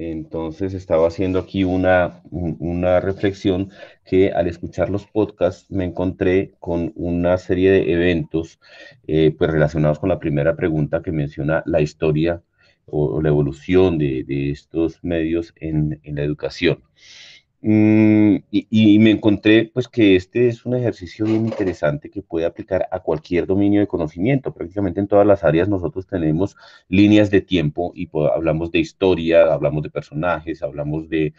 Entonces estaba haciendo aquí una, reflexión que al escuchar los podcasts me encontré con una serie de eventos eh, pues relacionados con la primera pregunta que menciona la historia o, la evolución de, estos medios en, en la educación. Mm, y, me encontré pues que este es un ejercicio bien interesante que puede aplicar a cualquier dominio de conocimiento. Prácticamente en todas las áreas nosotros tenemos líneas de tiempo y hablamos de historia, hablamos de personajes, hablamos de,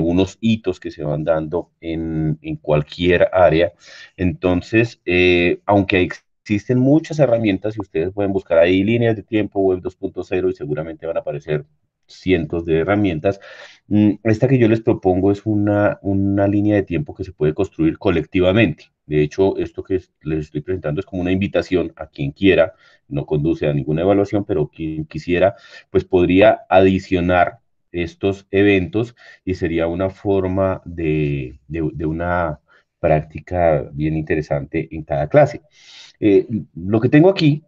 unos hitos que se van dando en, cualquier área. Entonces, eh, aunque existen muchas herramientas y ustedes pueden buscar ahí líneas de tiempo, web 2.0 y seguramente van a aparecer cientos de herramientas. Mm, esta que yo les propongo es una, una línea de tiempo que se puede construir colectivamente. De hecho, esto que les estoy presentando es como una invitación a quien quiera, no conduce a ninguna evaluación, pero quien quisiera, pues podría adicionar estos eventos y sería una forma de, una práctica bien interesante en cada clase. Eh, lo que tengo aquí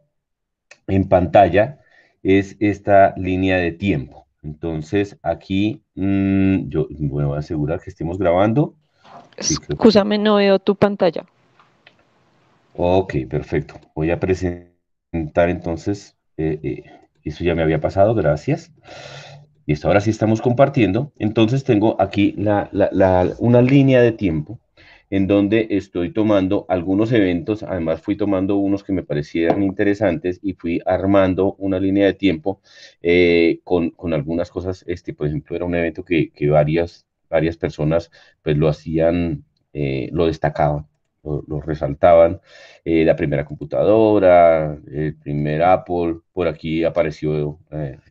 en pantalla es esta línea de tiempo. Entonces, aquí mm, yo bueno, voy a asegurar que estemos grabando. Escúchame, no veo tu pantalla. Ok, perfecto. Voy a presentar entonces, eh, eh, eso ya me había pasado, gracias. Y ahora sí estamos compartiendo. Entonces tengo aquí una línea de tiempo en donde estoy tomando algunos eventos, además fui tomando unos que me parecieran interesantes y fui armando una línea de tiempo eh, con, con, algunas cosas, este, por ejemplo, era un evento que, que varias, varias personas pues lo hacían, eh, lo destacaban. Lo, resaltaban, eh, la primera computadora, el primer Apple, por aquí apareció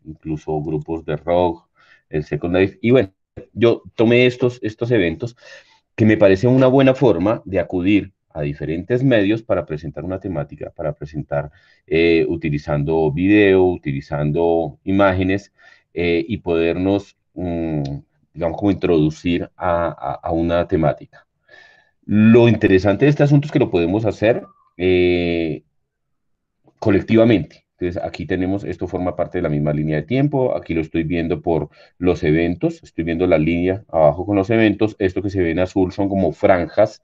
incluso grupos de rock, el Second Life, y bueno, yo tomé estos, estos eventos que me parece una buena forma de acudir a diferentes medios para presentar una temática, para presentar eh, utilizando video, utilizando imágenes eh, y podernos, mm, digamos, como introducir a, una temática. Lo interesante de este asunto es que lo podemos hacer eh, colectivamente. Entonces, aquí tenemos, esto forma parte de la misma línea de tiempo, aquí lo estoy viendo por los eventos, estoy viendo la línea abajo con los eventos, esto que se ve en azul son como franjas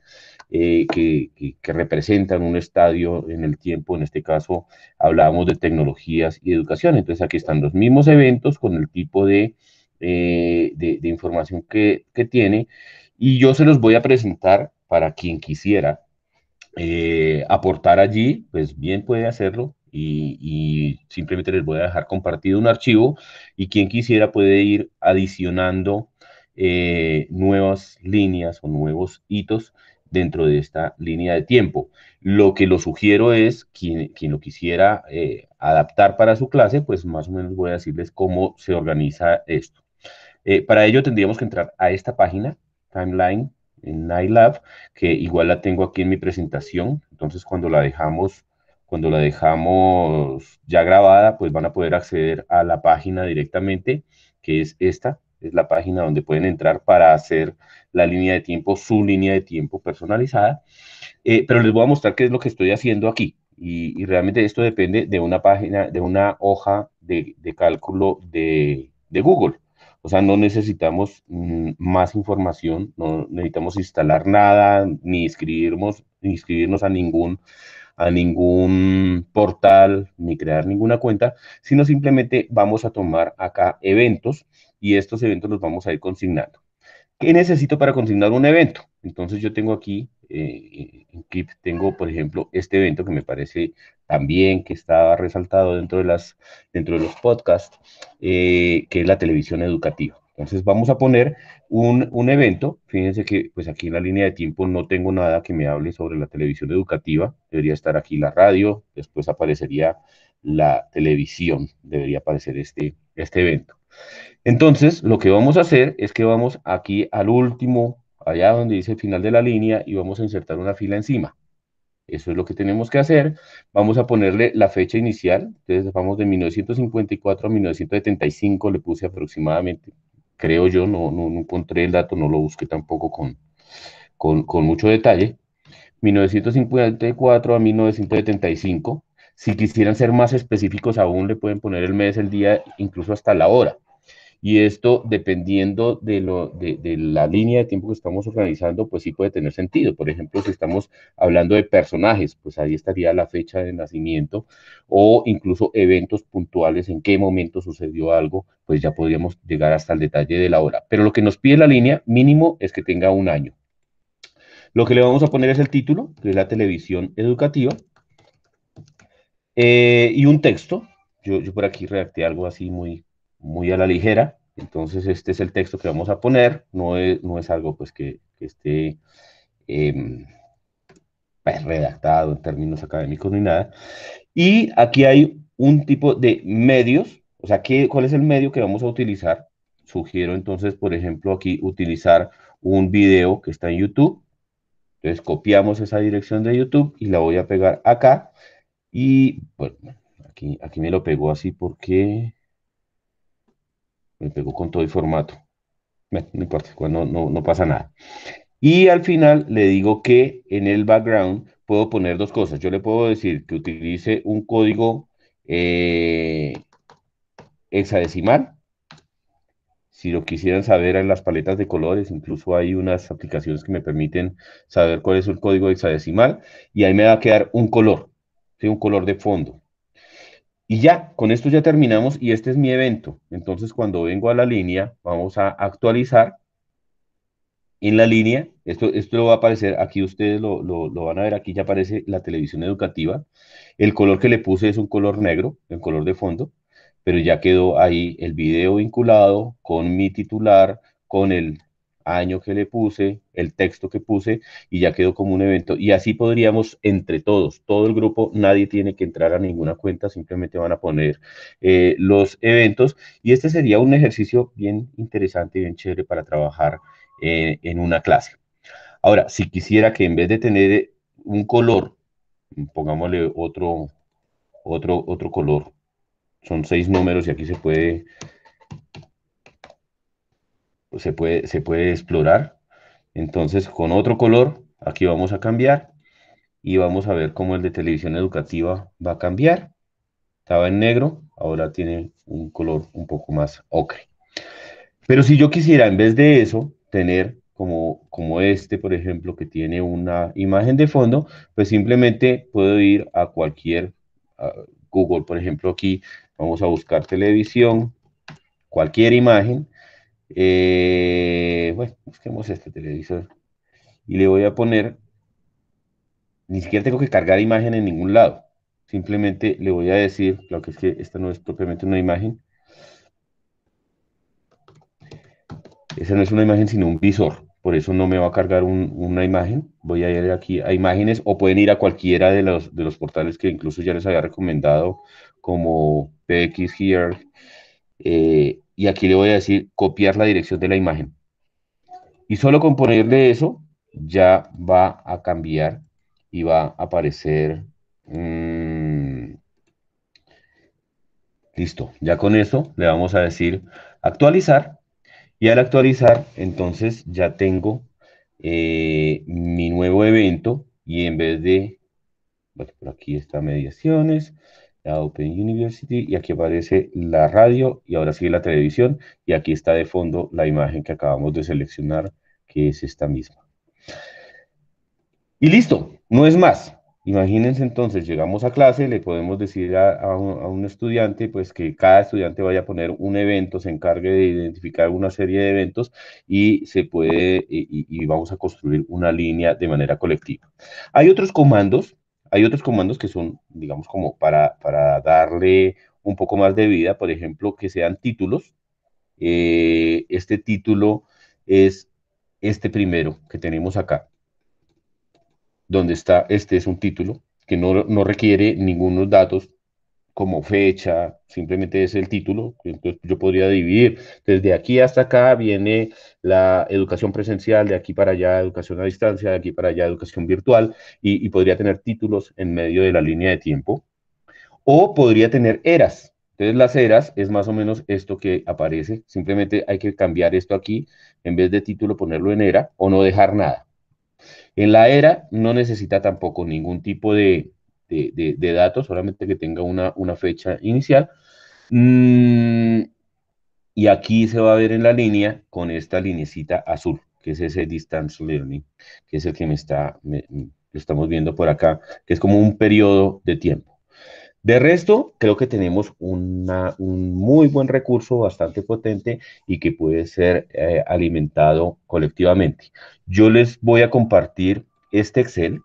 eh, que, representan un estadio en el tiempo, en este caso hablábamos de tecnologías y educación, entonces aquí están los mismos eventos con el tipo de, eh, información que, tiene y yo se los voy a presentar para quien quisiera eh, aportar allí, pues bien puede hacerlo, y, simplemente les voy a dejar compartido un archivo y quien quisiera puede ir adicionando eh, nuevas líneas o nuevos hitos dentro de esta línea de tiempo. Lo que lo sugiero es, quien, quien lo quisiera eh, adaptar para su clase, pues más o menos voy a decirles cómo se organiza esto. Eh, para ello tendríamos que entrar a esta página, timeline en iLab, que igual la tengo aquí en mi presentación. Entonces, cuando la dejamos cuando la dejamos ya grabada, pues van a poder acceder a la página directamente, que es esta, es la página donde pueden entrar para hacer la línea de tiempo, su línea de tiempo personalizada. Eh, pero les voy a mostrar qué es lo que estoy haciendo aquí. Y, realmente esto depende de una página, de una hoja de, cálculo de, Google. O sea, no necesitamos mm, más información, no necesitamos instalar nada, ni ni inscribirnos a ningún a ningún portal ni crear ninguna cuenta, sino simplemente vamos a tomar acá eventos y estos eventos los vamos a ir consignando. ¿Qué necesito para consignar un evento? Entonces yo tengo aquí, eh, en Clip tengo, por ejemplo, este evento que me parece también que está resaltado dentro de, las, dentro de los podcasts, eh, que es la televisión educativa. Entonces vamos a poner un, evento. Fíjense que pues aquí en la línea de tiempo no tengo nada que me hable sobre la televisión educativa. Debería estar aquí la radio, después aparecería la televisión, debería aparecer este, este evento. Entonces lo que vamos a hacer es que vamos aquí al último, allá donde dice final de la línea y vamos a insertar una fila encima. Eso es lo que tenemos que hacer. Vamos a ponerle la fecha inicial. Entonces vamos de 1954 a 1975, le puse aproximadamente creo yo, no, no, encontré el dato, no lo busqué tampoco con, con, con mucho detalle, 1954 a 1975. Si quisieran ser más específicos aún, le pueden poner el mes, el día, incluso hasta la hora. Y esto, dependiendo de, la línea de tiempo que estamos organizando, pues sí puede tener sentido. Por ejemplo, si estamos hablando de personajes, pues ahí estaría la fecha de nacimiento o incluso eventos puntuales, en qué momento sucedió algo, pues ya podríamos llegar hasta el detalle de la hora. Pero lo que nos pide la línea mínimo es que tenga un año. Lo que le vamos a poner es el título, que es la televisión educativa, eh, y un texto. Yo, yo por aquí redacté algo así muy muy a la ligera. Entonces, este es el texto que vamos a poner. No es, no es algo pues, que, esté em, pues, redactado en términos académicos ni nada. Y aquí hay un tipo de medios. O sea, ¿qué, ¿cuál es el medio que vamos a utilizar? Sugiero entonces, por ejemplo, aquí utilizar un video que está en YouTube. Entonces copiamos esa dirección de YouTube y la voy a pegar acá. Y bueno, aquí, aquí me lo pegó así porque me pegó con todo el formato. no importa, no, pasa nada. Y al final le digo que en el background puedo poner dos cosas. Yo le puedo decir que utilice un código eh, hexadecimal. Si lo quisieran saber en las paletas de colores, incluso hay unas aplicaciones que me permiten saber cuál es el código hexadecimal y ahí me va a quedar un color, un color de fondo. Y ya, con esto ya terminamos y este es mi evento. Entonces, cuando vengo a la línea, vamos a actualizar. En la línea, esto, esto va a aparecer, aquí ustedes lo, lo, lo, van a ver, aquí ya aparece la televisión educativa. El color que le puse es un color negro, el color de fondo, pero ya quedó ahí el video vinculado con mi titular, con el año que le puse, el texto que puse y ya quedó como un evento. Y así podríamos entre todos, todo el grupo, nadie tiene que entrar a ninguna cuenta, simplemente van a poner eh, los eventos. Y este sería un ejercicio bien interesante y bien chévere para trabajar eh, en una clase. Ahora, si quisiera que en vez de tener un color, pongámosle otro, otro, otro color, son seis números y aquí se puede se puede, se puede explorar. Entonces, con otro color, aquí vamos a cambiar y vamos a ver cómo el de televisión educativa va a cambiar. Estaba en negro, ahora tiene un color un poco más ocre. Pero si yo quisiera, en vez de eso, tener como, como este, por ejemplo, que tiene una imagen de fondo, pues simplemente puedo ir a cualquier Google, por ejemplo, aquí vamos a buscar televisión, cualquier imagen, eh, bueno, busquemos este televisor. Y le voy a poner, ni siquiera tengo que cargar imagen en ningún lado. Simplemente le voy a decir, lo que es que esta no es propiamente una imagen. Esa no es una imagen, sino un visor. Por eso no me va a cargar una imagen. Voy a ir aquí a imágenes o pueden ir a cualquiera de los, de los portales que incluso ya les había recomendado, como PX Here. Eh, y aquí le voy a decir copiar la dirección de la imagen. Y solo con ponerle eso ya va a cambiar y va a aparecer... Mm, listo, ya con eso le vamos a decir actualizar y al actualizar entonces ya tengo eh, mi nuevo evento y en vez de, por aquí está mediaciones, Open University y aquí aparece la radio y ahora sigue la televisión y aquí está de fondo la imagen que acabamos de seleccionar que es esta misma. Y listo, no es más. Imagínense entonces, llegamos a clase, le podemos decir a, un, estudiante, pues que cada estudiante vaya a poner un evento, se encargue de identificar una serie de eventos y se puede, eh, y vamos a construir una línea de manera colectiva. Hay otros comandos hay otros comandos que son, digamos, como para, para darle un poco más de vida, por ejemplo, que sean títulos. Eh, este título es este primero que tenemos acá, donde está, este es un título que no, no requiere ningunos datos como fecha, simplemente es el título, entonces yo podría dividir. Desde aquí hasta acá viene la educación presencial, de aquí para allá educación a distancia, de aquí para allá educación virtual, y, y podría tener títulos en medio de la línea de tiempo. O podría tener eras. Entonces las eras es más o menos esto que aparece, simplemente hay que cambiar esto aquí, en vez de título ponerlo en era o no dejar nada. En la era no necesita tampoco ningún tipo de, de, datos, solamente que tenga una, fecha inicial. Mm, y aquí se va a ver en la línea con esta linecita azul, que es ese Distance Learning, que es el que me está, lo estamos viendo por acá, que es como un periodo de tiempo. De resto, creo que tenemos un muy buen recurso, bastante potente y que puede ser eh, alimentado colectivamente. Yo les voy a compartir este Excel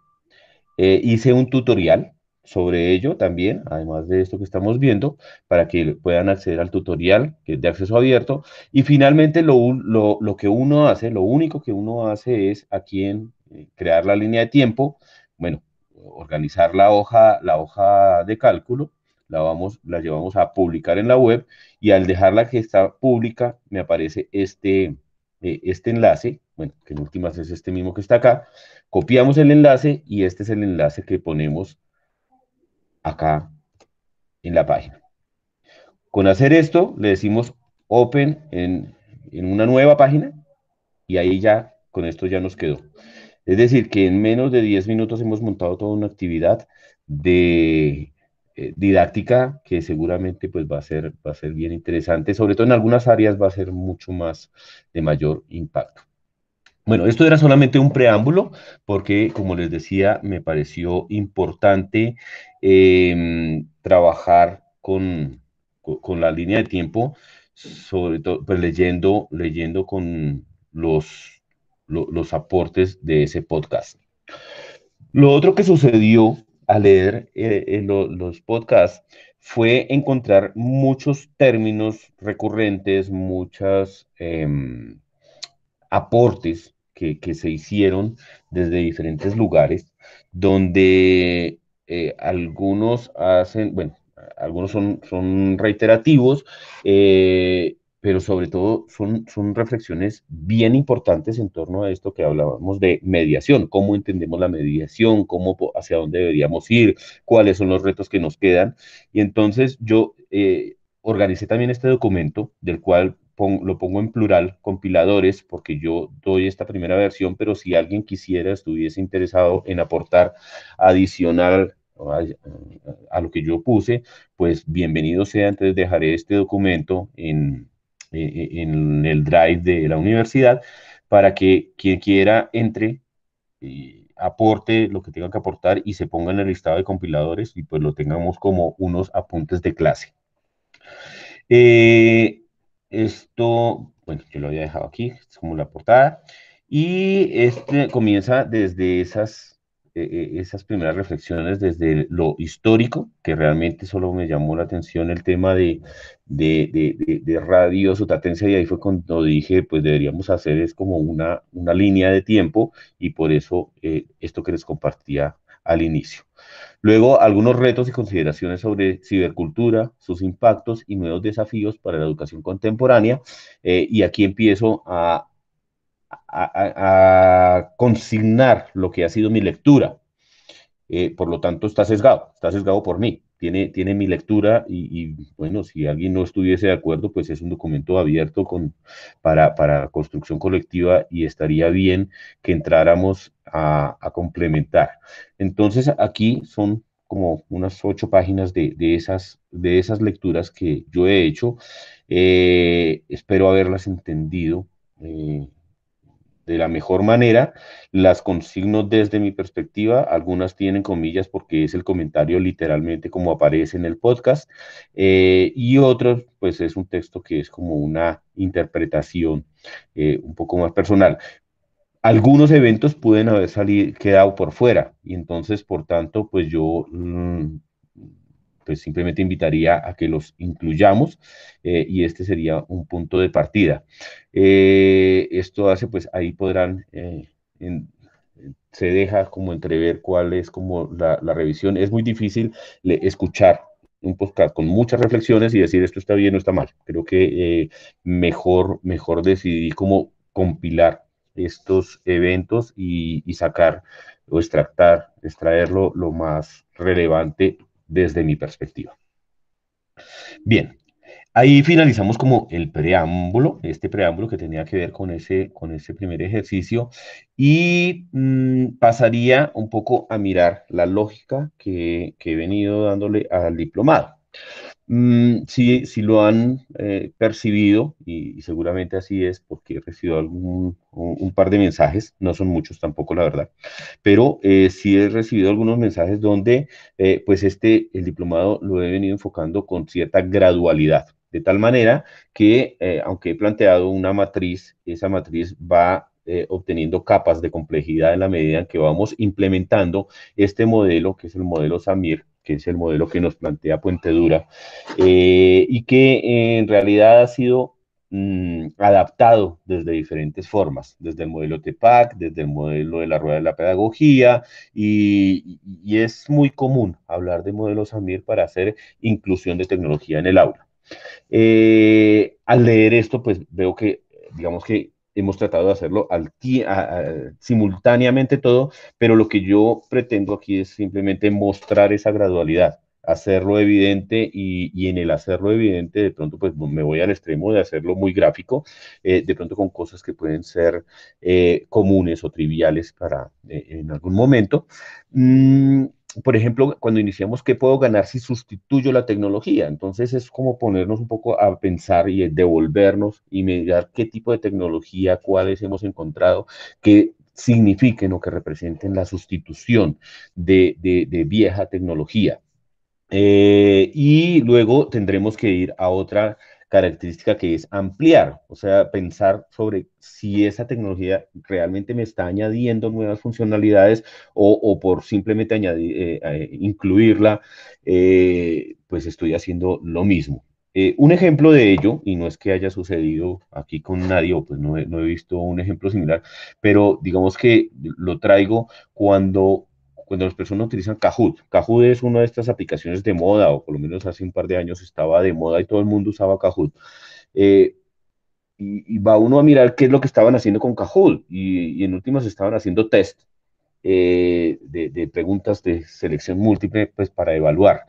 eh, hice un tutorial sobre ello también, además de esto que estamos viendo, para que puedan acceder al tutorial que es de acceso abierto. Y finalmente lo, lo, que uno hace, lo único que uno hace es aquí en eh, crear la línea de tiempo, bueno, organizar la hoja, la hoja de cálculo, la, vamos, la llevamos a publicar en la web y al dejarla que está pública me aparece este, eh, este enlace, bueno, que en últimas es este mismo que está acá, copiamos el enlace y este es el enlace que ponemos acá en la página. Con hacer esto, le decimos open en, en una nueva página y ahí ya, con esto ya nos quedó. Es decir, que en menos de 10 minutos hemos montado toda una actividad de eh, didáctica que seguramente pues va a ser va a ser bien interesante sobre todo en algunas áreas va a ser mucho más de mayor impacto bueno esto era solamente un preámbulo porque como les decía me pareció importante em, trabajar con, la línea de tiempo sobre todo pues, leyendo leyendo con los los aportes de ese podcast lo otro que sucedió a leer eh, eh, los podcasts fue encontrar muchos términos recurrentes, muchos em, aportes que, se hicieron desde diferentes lugares, donde eh, algunos hacen, bueno, algunos son, son reiterativos, pero sobre todo son, son reflexiones bien importantes en torno a esto que hablábamos de mediación, cómo entendemos la mediación, cómo, hacia dónde deberíamos ir, cuáles son los retos que nos quedan. Y entonces yo eh, organicé también este documento, del cual lo pongo en plural, compiladores, porque yo doy esta primera versión, pero si alguien quisiera, estuviese interesado en aportar adicional a, a lo que yo puse, pues bienvenido sea, entonces dejaré este documento en, eh, eh, en el drive de la universidad para que quien quiera entre y eh, aporte lo que tenga que aportar y se ponga en el listado de compiladores y pues lo tengamos como unos apuntes de clase. esto, bueno, yo lo había dejado aquí, es como la portada. Y este comienza desde esas e, e, esas primeras reflexiones desde lo histórico, que realmente solo me llamó la atención el tema de, de, de, de radio y ahí fue cuando dije, pues deberíamos hacer es como una, una línea de tiempo, y por eso eh, esto que les compartía al inicio. Luego, algunos retos y consideraciones sobre cibercultura, sus impactos y nuevos desafíos para la educación contemporánea. Eh, y aquí empiezo a, a, consignar lo que ha sido mi lectura. Eh, por lo tanto, está sesgado, está sesgado por mí, tiene, tiene mi lectura y, bueno, si alguien no estuviese de acuerdo, pues es un documento abierto con, para, para construcción colectiva y estaría bien que entráramos a, complementar. Entonces, aquí son como unas ocho páginas de, esas, de esas lecturas que yo he hecho. Eh, espero haberlas entendido. Eh, de la mejor manera, las consigno desde mi perspectiva, algunas tienen comillas porque es el comentario literalmente como aparece en el podcast, eh, y otros pues es un texto que es como una interpretación eh, un poco más personal. Algunos eventos pueden haber salido, quedado por fuera, y entonces, por tanto, pues yo mm, pues simplemente invitaría a que los incluyamos eh, y este sería un punto de partida. Eh, esto hace, pues ahí podrán, eh, se deja como entrever cuál es como la, revisión. Es muy difícil escuchar un podcast con muchas reflexiones y decir esto está bien o está mal. Creo que mejor, mejor decidí cómo compilar estos eventos y, sacar o extractar, extraerlo lo más relevante desde mi perspectiva. Bien, ahí finalizamos como el preámbulo, este preámbulo que tenía que ver con ese, con ese primer ejercicio y mm, pasaría un poco a mirar la lógica que he venido dándole al diplomado. Mm, sí, si, lo han eh, percibido, y, seguramente así es porque he recibido un, par de mensajes, no son muchos tampoco, la verdad, pero eh, sí he recibido algunos mensajes donde eh, pues este, el diplomado lo he venido enfocando con cierta gradualidad, de tal manera que aunque he planteado una matriz, esa matriz va obteniendo capas de complejidad en la medida en que vamos implementando este modelo, que es el modelo SAMIR, que es el modelo que nos plantea Puente Dura, eh, y que eh, en realidad ha sido mm, adaptado desde diferentes formas, desde el modelo TEPAC, desde el modelo de la rueda de la pedagogía, y, es muy común hablar de modelos AMIR para hacer inclusión de tecnología en el aula. Eh, al leer esto, pues veo que, digamos que hemos tratado de hacerlo al simultáneamente todo, pero lo que yo pretendo aquí es simplemente mostrar esa gradualidad, hacerlo evidente y, y, en el hacerlo evidente de pronto pues me voy al extremo de hacerlo muy gráfico, eh, de pronto con cosas que pueden ser eh, comunes o triviales para eh, en algún momento. Mm, por ejemplo, cuando iniciamos, ¿qué puedo ganar si sustituyo la tecnología? Entonces es como ponernos un poco a pensar y devolvernos y mirar qué tipo de tecnología, cuáles hemos encontrado, que signifiquen o que representen la sustitución de, vieja tecnología. Eh, y luego tendremos que ir a otra característica que es ampliar, o sea, pensar sobre si esa tecnología realmente me está añadiendo nuevas funcionalidades o, por simplemente añadir, eh, eh, incluirla, eh, pues estoy haciendo lo mismo. un ejemplo de ello, y no es que haya sucedido aquí con nadie, o pues no no he visto un ejemplo similar, pero digamos que lo traigo cuando cuando las personas utilizan Kahoot. Kahoot es una de estas aplicaciones de moda, o por lo menos hace un par de años estaba de moda y todo el mundo usaba Kahoot. Eh, y, va uno a mirar qué es lo que estaban haciendo con Kahoot, y, y en últimas estaban haciendo test. Eh, de, preguntas de selección múltiple pues, para evaluar.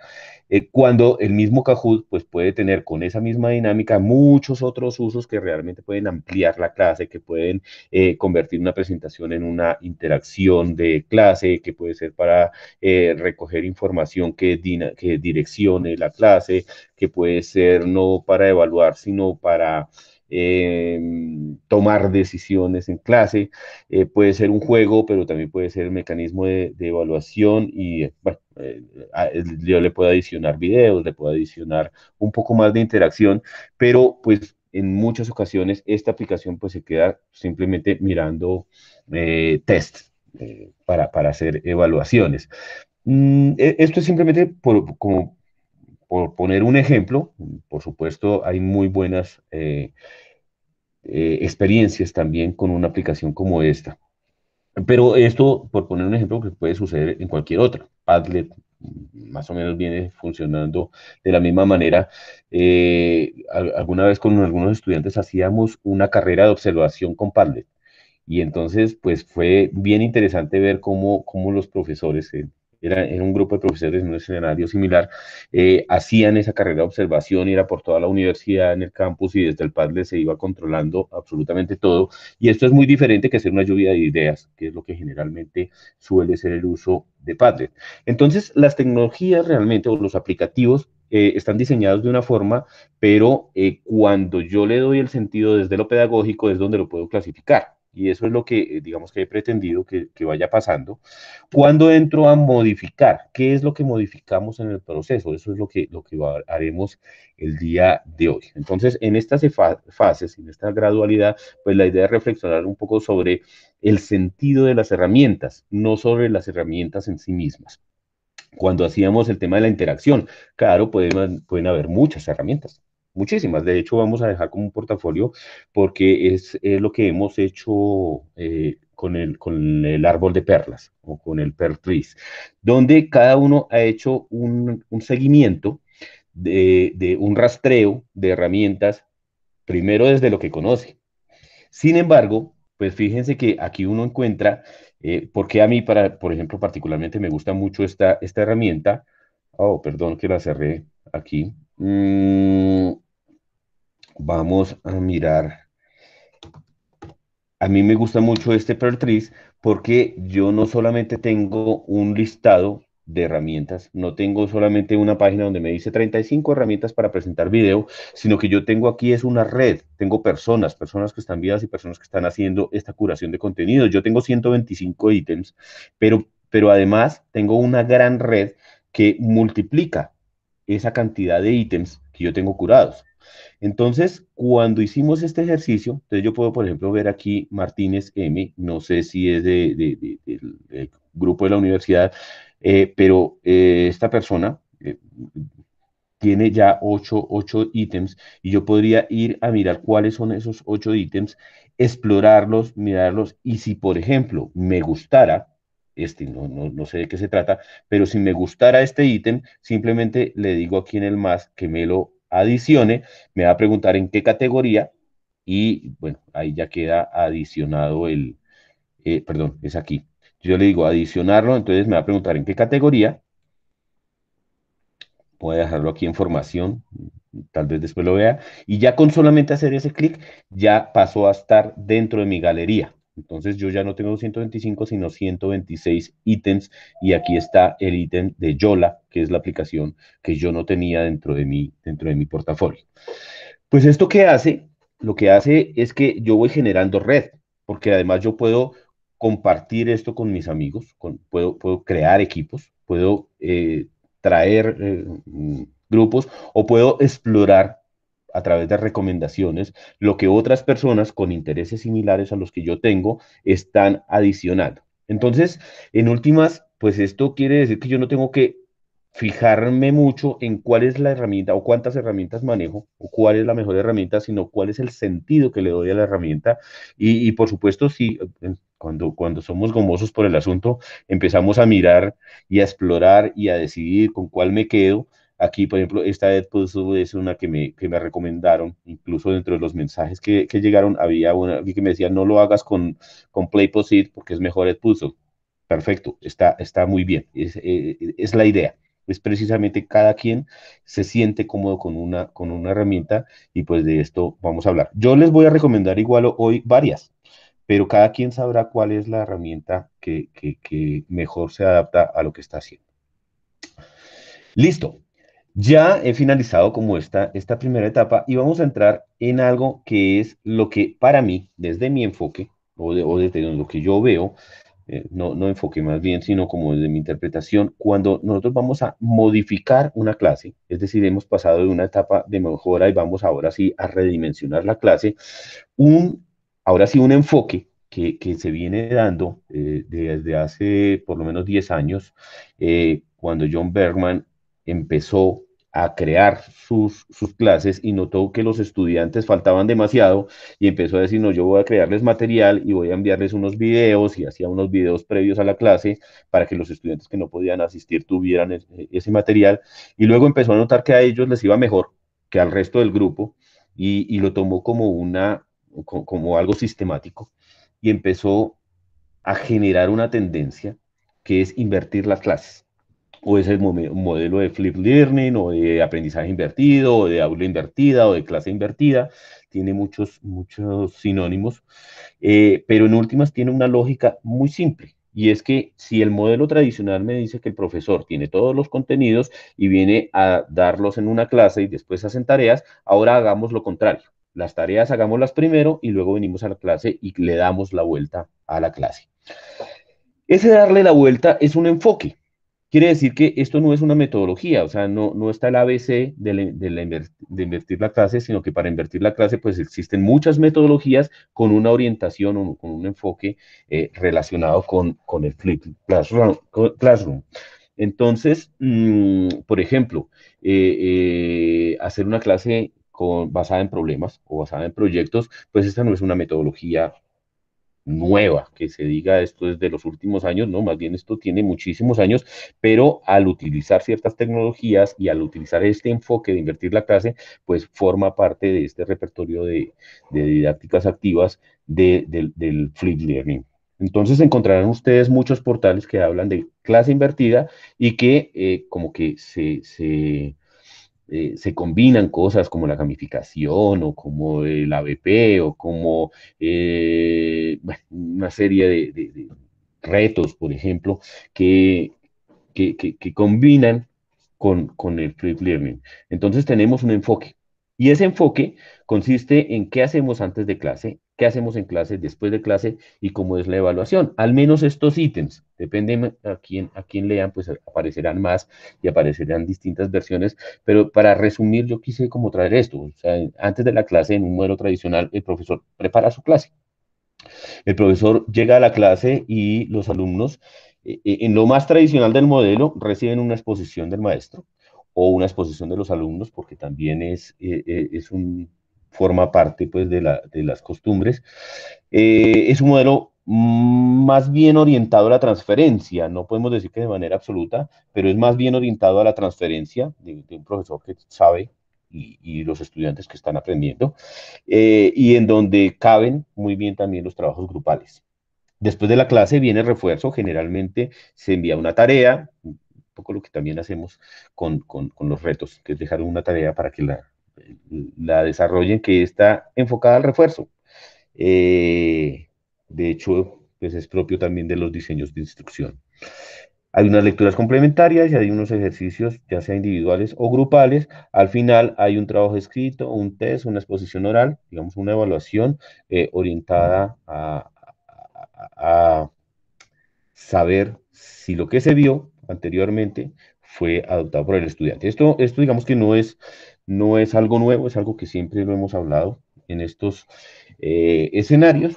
Eh, cuando el mismo Kahoot pues, puede tener con esa misma dinámica muchos otros usos que realmente pueden ampliar la clase, que pueden eh, convertir una presentación en una interacción de clase, que puede ser para recoger información que, que direccione la clase, que puede ser no para evaluar, sino para Em, tomar decisiones en clase. Eh, puede ser un juego, pero también puede ser el mecanismo de, evaluación y, eh, eh, yo le puedo adicionar videos, le puedo adicionar un poco más de interacción, pero pues en muchas ocasiones esta aplicación pues se queda simplemente mirando test para, para hacer evaluaciones. Mm, e, esto es simplemente por, como por poner un ejemplo, por supuesto hay muy buenas eh, eh, experiencias también con una aplicación como esta. Pero esto, por poner un ejemplo, que puede suceder en cualquier otra. Padlet más o menos viene funcionando de la misma manera. Eh, alguna vez con algunos estudiantes hacíamos una carrera de observación con Padlet. Y entonces, pues fue bien interesante ver cómo, los profesores, era, en un grupo de profesores en un escenario similar, eh, hacían esa carrera de observación, era por toda la universidad, en el campus y desde el Padlet se iba controlando absolutamente todo. Y esto es muy diferente que hacer una lluvia de ideas, que es lo que generalmente suele ser el uso de Padlet. Entonces, las tecnologías realmente o los aplicativos eh, están diseñados de una forma, pero eh, cuando yo le doy el sentido desde lo pedagógico es donde lo puedo clasificar y eso es lo que, eh, digamos, que he pretendido que, vaya pasando. Cuando entro a modificar? ¿Qué es lo que modificamos en el proceso? Eso es lo que, lo que haremos el día de hoy. Entonces, en estas fases, en esta gradualidad, pues la idea es reflexionar un poco sobre el sentido de las herramientas, no sobre las herramientas en sí mismas. Cuando hacíamos el tema de la interacción, claro, pueden, pueden haber muchas herramientas, muchísimas. De hecho, vamos a dejar como un portafolio porque es, eh, lo que hemos hecho eh, con, el, con el árbol de perlas o con el pertris donde cada uno ha hecho un, seguimiento de, un rastreo de herramientas, primero desde lo que conoce. Sin embargo, pues fíjense que aquí uno encuentra, eh, porque a mí, para, por ejemplo, particularmente me gusta mucho esta, esta herramienta. Oh, perdón que la cerré aquí. Mm, Vamos a mirar. A mí me gusta mucho este Pertriz porque yo no solamente tengo un listado de herramientas, no tengo solamente una página donde me dice 35 herramientas para presentar video, sino que yo tengo aquí es una red, tengo personas, personas que están vivas y personas que están haciendo esta curación de contenido. Yo tengo 125 ítems, pero, pero además tengo una gran red que multiplica esa cantidad de ítems que yo tengo curados. Entonces, cuando hicimos este ejercicio, entonces yo puedo, por ejemplo, ver aquí Martínez M, no sé si es de, del, grupo de la universidad, eh, pero eh, esta persona eh, tiene ya ocho, ítems y yo podría ir a mirar cuáles son esos ocho ítems, explorarlos, mirarlos y si, por ejemplo, me gustara, este, no, no, no, sé de qué se trata, pero si me gustara este ítem, simplemente le digo aquí en el más que me lo adicione, me va a preguntar en qué categoría y bueno, ahí ya queda adicionado el, eh, perdón, es aquí. Yo le digo adicionarlo, entonces me va a preguntar en qué categoría. Voy a dejarlo aquí en formación, tal vez después lo vea. Y ya con solamente hacer ese clic, ya pasó a estar dentro de mi galería. Entonces yo ya no tengo 125, sino 126 ítems y aquí está el ítem de Yola, que es la aplicación que yo no tenía dentro de mi, dentro de mi portafolio. Pues esto que hace, lo que hace es que yo voy generando red, porque además yo puedo compartir esto con mis amigos, puedo, puedo crear equipos, puedo eh, traer eh, mm, grupos o puedo explorar a través de recomendaciones lo que otras personas con intereses similares a los que yo tengo están adicionando. Entonces, en últimas, pues esto quiere decir que yo no tengo que fijarme mucho en cuál es la herramienta o cuántas herramientas manejo o cuál es la mejor herramienta, sino cuál es el sentido que le doy a la herramienta. Y, por supuesto, si eh, cuando, cuando somos gomosos por el asunto, empezamos a mirar y a explorar y a decidir con cuál me quedo, Aquí, por ejemplo, esta Ed es una que me, recomendaron, incluso dentro de los mensajes que, llegaron, había una que me decía, no lo hagas con, con Play porque es mejor Ed Perfecto, está, está muy bien, eh, eh, es, la idea es precisamente cada quien se siente cómodo con una, con una herramienta y pues de esto vamos a hablar. Yo les voy a recomendar igual hoy varias, pero cada quien sabrá cuál es la herramienta que mejor se adapta a lo que está haciendo. Listo. Ya he finalizado como esta, esta primera etapa y vamos a entrar en algo que es lo que para mí, desde mi enfoque, o, desde lo que yo veo, eh, no, no enfoque más bien, sino como desde mi interpretación, cuando nosotros vamos a modificar una clase, es decir, hemos pasado de una etapa de mejora y vamos ahora sí a redimensionar la clase, un, ahora sí un enfoque que, se viene dando eh, desde hace por lo menos 10 años, eh, cuando John Bergman empezó a crear sus, sus, clases y notó que los estudiantes faltaban demasiado y empezó a decir, no, yo voy a crearles material y voy a enviarles unos videos y hacía unos videos previos a la clase para que los estudiantes que no podían asistir tuvieran e-, e-, ese material. Y luego empezó a notar que a ellos les iba mejor que al resto del grupo y, y lo tomó como, una, como algo sistemático y empezó a generar una tendencia que es invertir las clases o es el modelo de flip learning o de aprendizaje invertido o de aula invertida o de clase invertida, tiene muchos, muchos sinónimos, eh, pero en últimas tiene una lógica muy simple. Y es que si el modelo tradicional me dice que el profesor tiene todos los contenidos y viene a darlos en una clase y después hacen tareas, ahora hagamos lo contrario. Las tareas hagámoslas primero y luego venimos a la clase y le damos la vuelta a la clase. Ese darle la vuelta es un enfoque, Quiere decir que esto no es una metodología, o sea, no, no está el ABC de, de, invertir la clase, sino que para invertir la clase, pues existen muchas metodologías con una orientación o con un enfoque eh, relacionado con, con el Flip Classroom. Entonces, mm, por ejemplo, eh, eh, hacer una clase basada en problemas o basada en proyectos, pues esta no es una metodología nueva, que se diga esto desde los últimos años, no, más bien esto tiene muchísimos años, pero al utilizar ciertas tecnologías y al utilizar este enfoque de invertir la clase, pues forma parte de este repertorio de, didácticas activas del flip learning. Entonces encontrarán ustedes muchos portales que hablan de clase invertida y que eh, como que se eh, se combinan cosas como la gamificación o como el ABP o como eh, una serie de, retos, por ejemplo, que, combinan con, el free learning. Entonces tenemos un enfoque y ese enfoque consiste en qué hacemos antes de clase, qué hacemos en clase, después de clase y cómo es la evaluación. Al menos estos ítems, depende a quién, a quién lean, pues aparecerán más y aparecerán distintas versiones, pero para resumir yo quise como traer esto, o sea, antes de la clase, en un modelo tradicional, el profesor prepara su clase. El profesor llega a la clase y los alumnos, eh, eh, en lo más tradicional del modelo, reciben una exposición del maestro o una exposición de los alumnos, porque también es, eh, es un forma parte pues, de, las costumbres. Eh, es un modelo más bien orientado a la transferencia, no podemos decir que de manera absoluta, pero es más bien orientado a la transferencia de, un profesor que sabe y, los estudiantes que están aprendiendo, eh, y en donde caben muy bien también los trabajos grupales. Después de la clase viene el refuerzo, generalmente se envía una tarea, un poco lo que también hacemos con, con, con los retos, que es dejar una tarea para que la, la desarrollen, que está enfocada al refuerzo. Eh, de hecho, pues es propio también de los diseños de instrucción. Hay unas lecturas complementarias y hay unos ejercicios, ya sea individuales o grupales. Al final hay un trabajo escrito, un test, una exposición oral, digamos una evaluación eh, orientada a, saber si lo que se vio anteriormente fue adoptado por el estudiante. Esto, esto digamos que no es no es algo nuevo, es algo que siempre lo hemos hablado en estos eh, escenarios.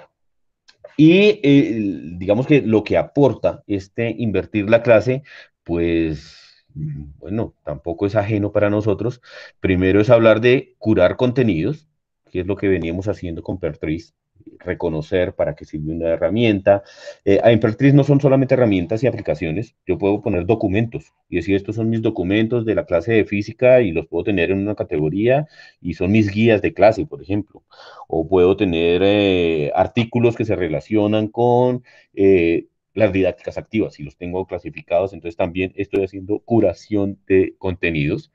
Y eh, digamos que lo que aporta este invertir la clase, pues bueno, tampoco es ajeno para nosotros. Primero es hablar de curar contenidos, que es lo que veníamos haciendo con Pertris reconocer para qué sirve una herramienta. Eh, a no son solamente herramientas y aplicaciones, yo puedo poner documentos y decir, estos son mis documentos de la clase de física y los puedo tener en una categoría y son mis guías de clase, por ejemplo. O puedo tener eh, artículos que se relacionan con... Eh, las didácticas activas, y los tengo clasificados, entonces también estoy haciendo curación de contenidos.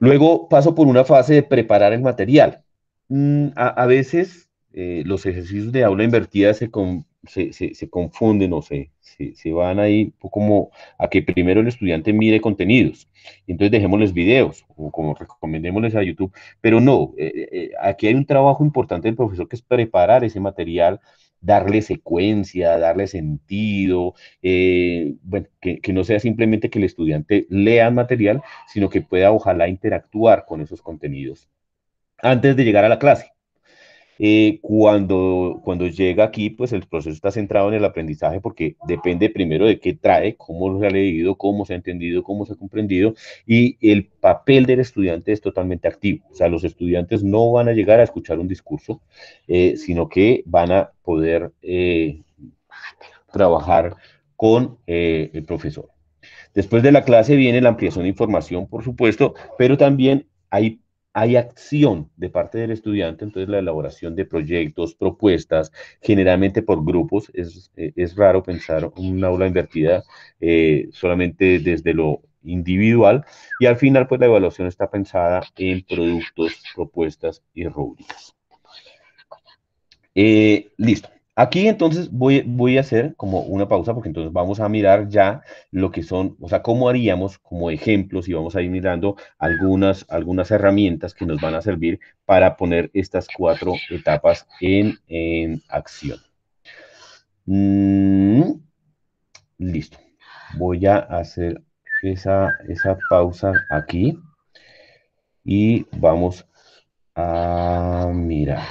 Luego paso por una fase de preparar el material. Mm, a veces eh, los ejercicios de aula invertida se, confunden o se, se, van ahí como a que primero el estudiante mire contenidos, entonces dejémosles videos o como recomendémosles a YouTube, pero no, eh, eh, aquí hay un trabajo importante del profesor que es preparar ese material, darle secuencia, darle sentido, bueno, que, no sea simplemente que el estudiante lea material, sino que pueda ojalá interactuar con esos contenidos antes de llegar a la clase. Eh, cuando, cuando llega aquí, pues el proceso está centrado en el aprendizaje porque depende primero de qué trae, cómo se ha leído, cómo se ha entendido, cómo se ha comprendido y el papel del estudiante es totalmente activo. O sea, los estudiantes no van a llegar a escuchar un discurso, eh, sino que van a poder eh, trabajar con el profesor. Después de la clase viene la ampliación de información, por supuesto, pero también hay hay acción de parte del estudiante, entonces la elaboración de proyectos, propuestas, generalmente por grupos, es, eh, raro pensar una aula invertida eh, solamente desde lo individual y al final pues la evaluación está pensada en productos, propuestas y rúbricas. Eh, listo, Aquí entonces voy, a hacer como una pausa porque entonces vamos a mirar ya lo que son, o sea, cómo haríamos como ejemplos y vamos a ir mirando algunas, algunas herramientas que nos van a servir para poner estas cuatro etapas en, acción. Mm, listo. Voy a hacer esa, esa pausa aquí y vamos a mirar.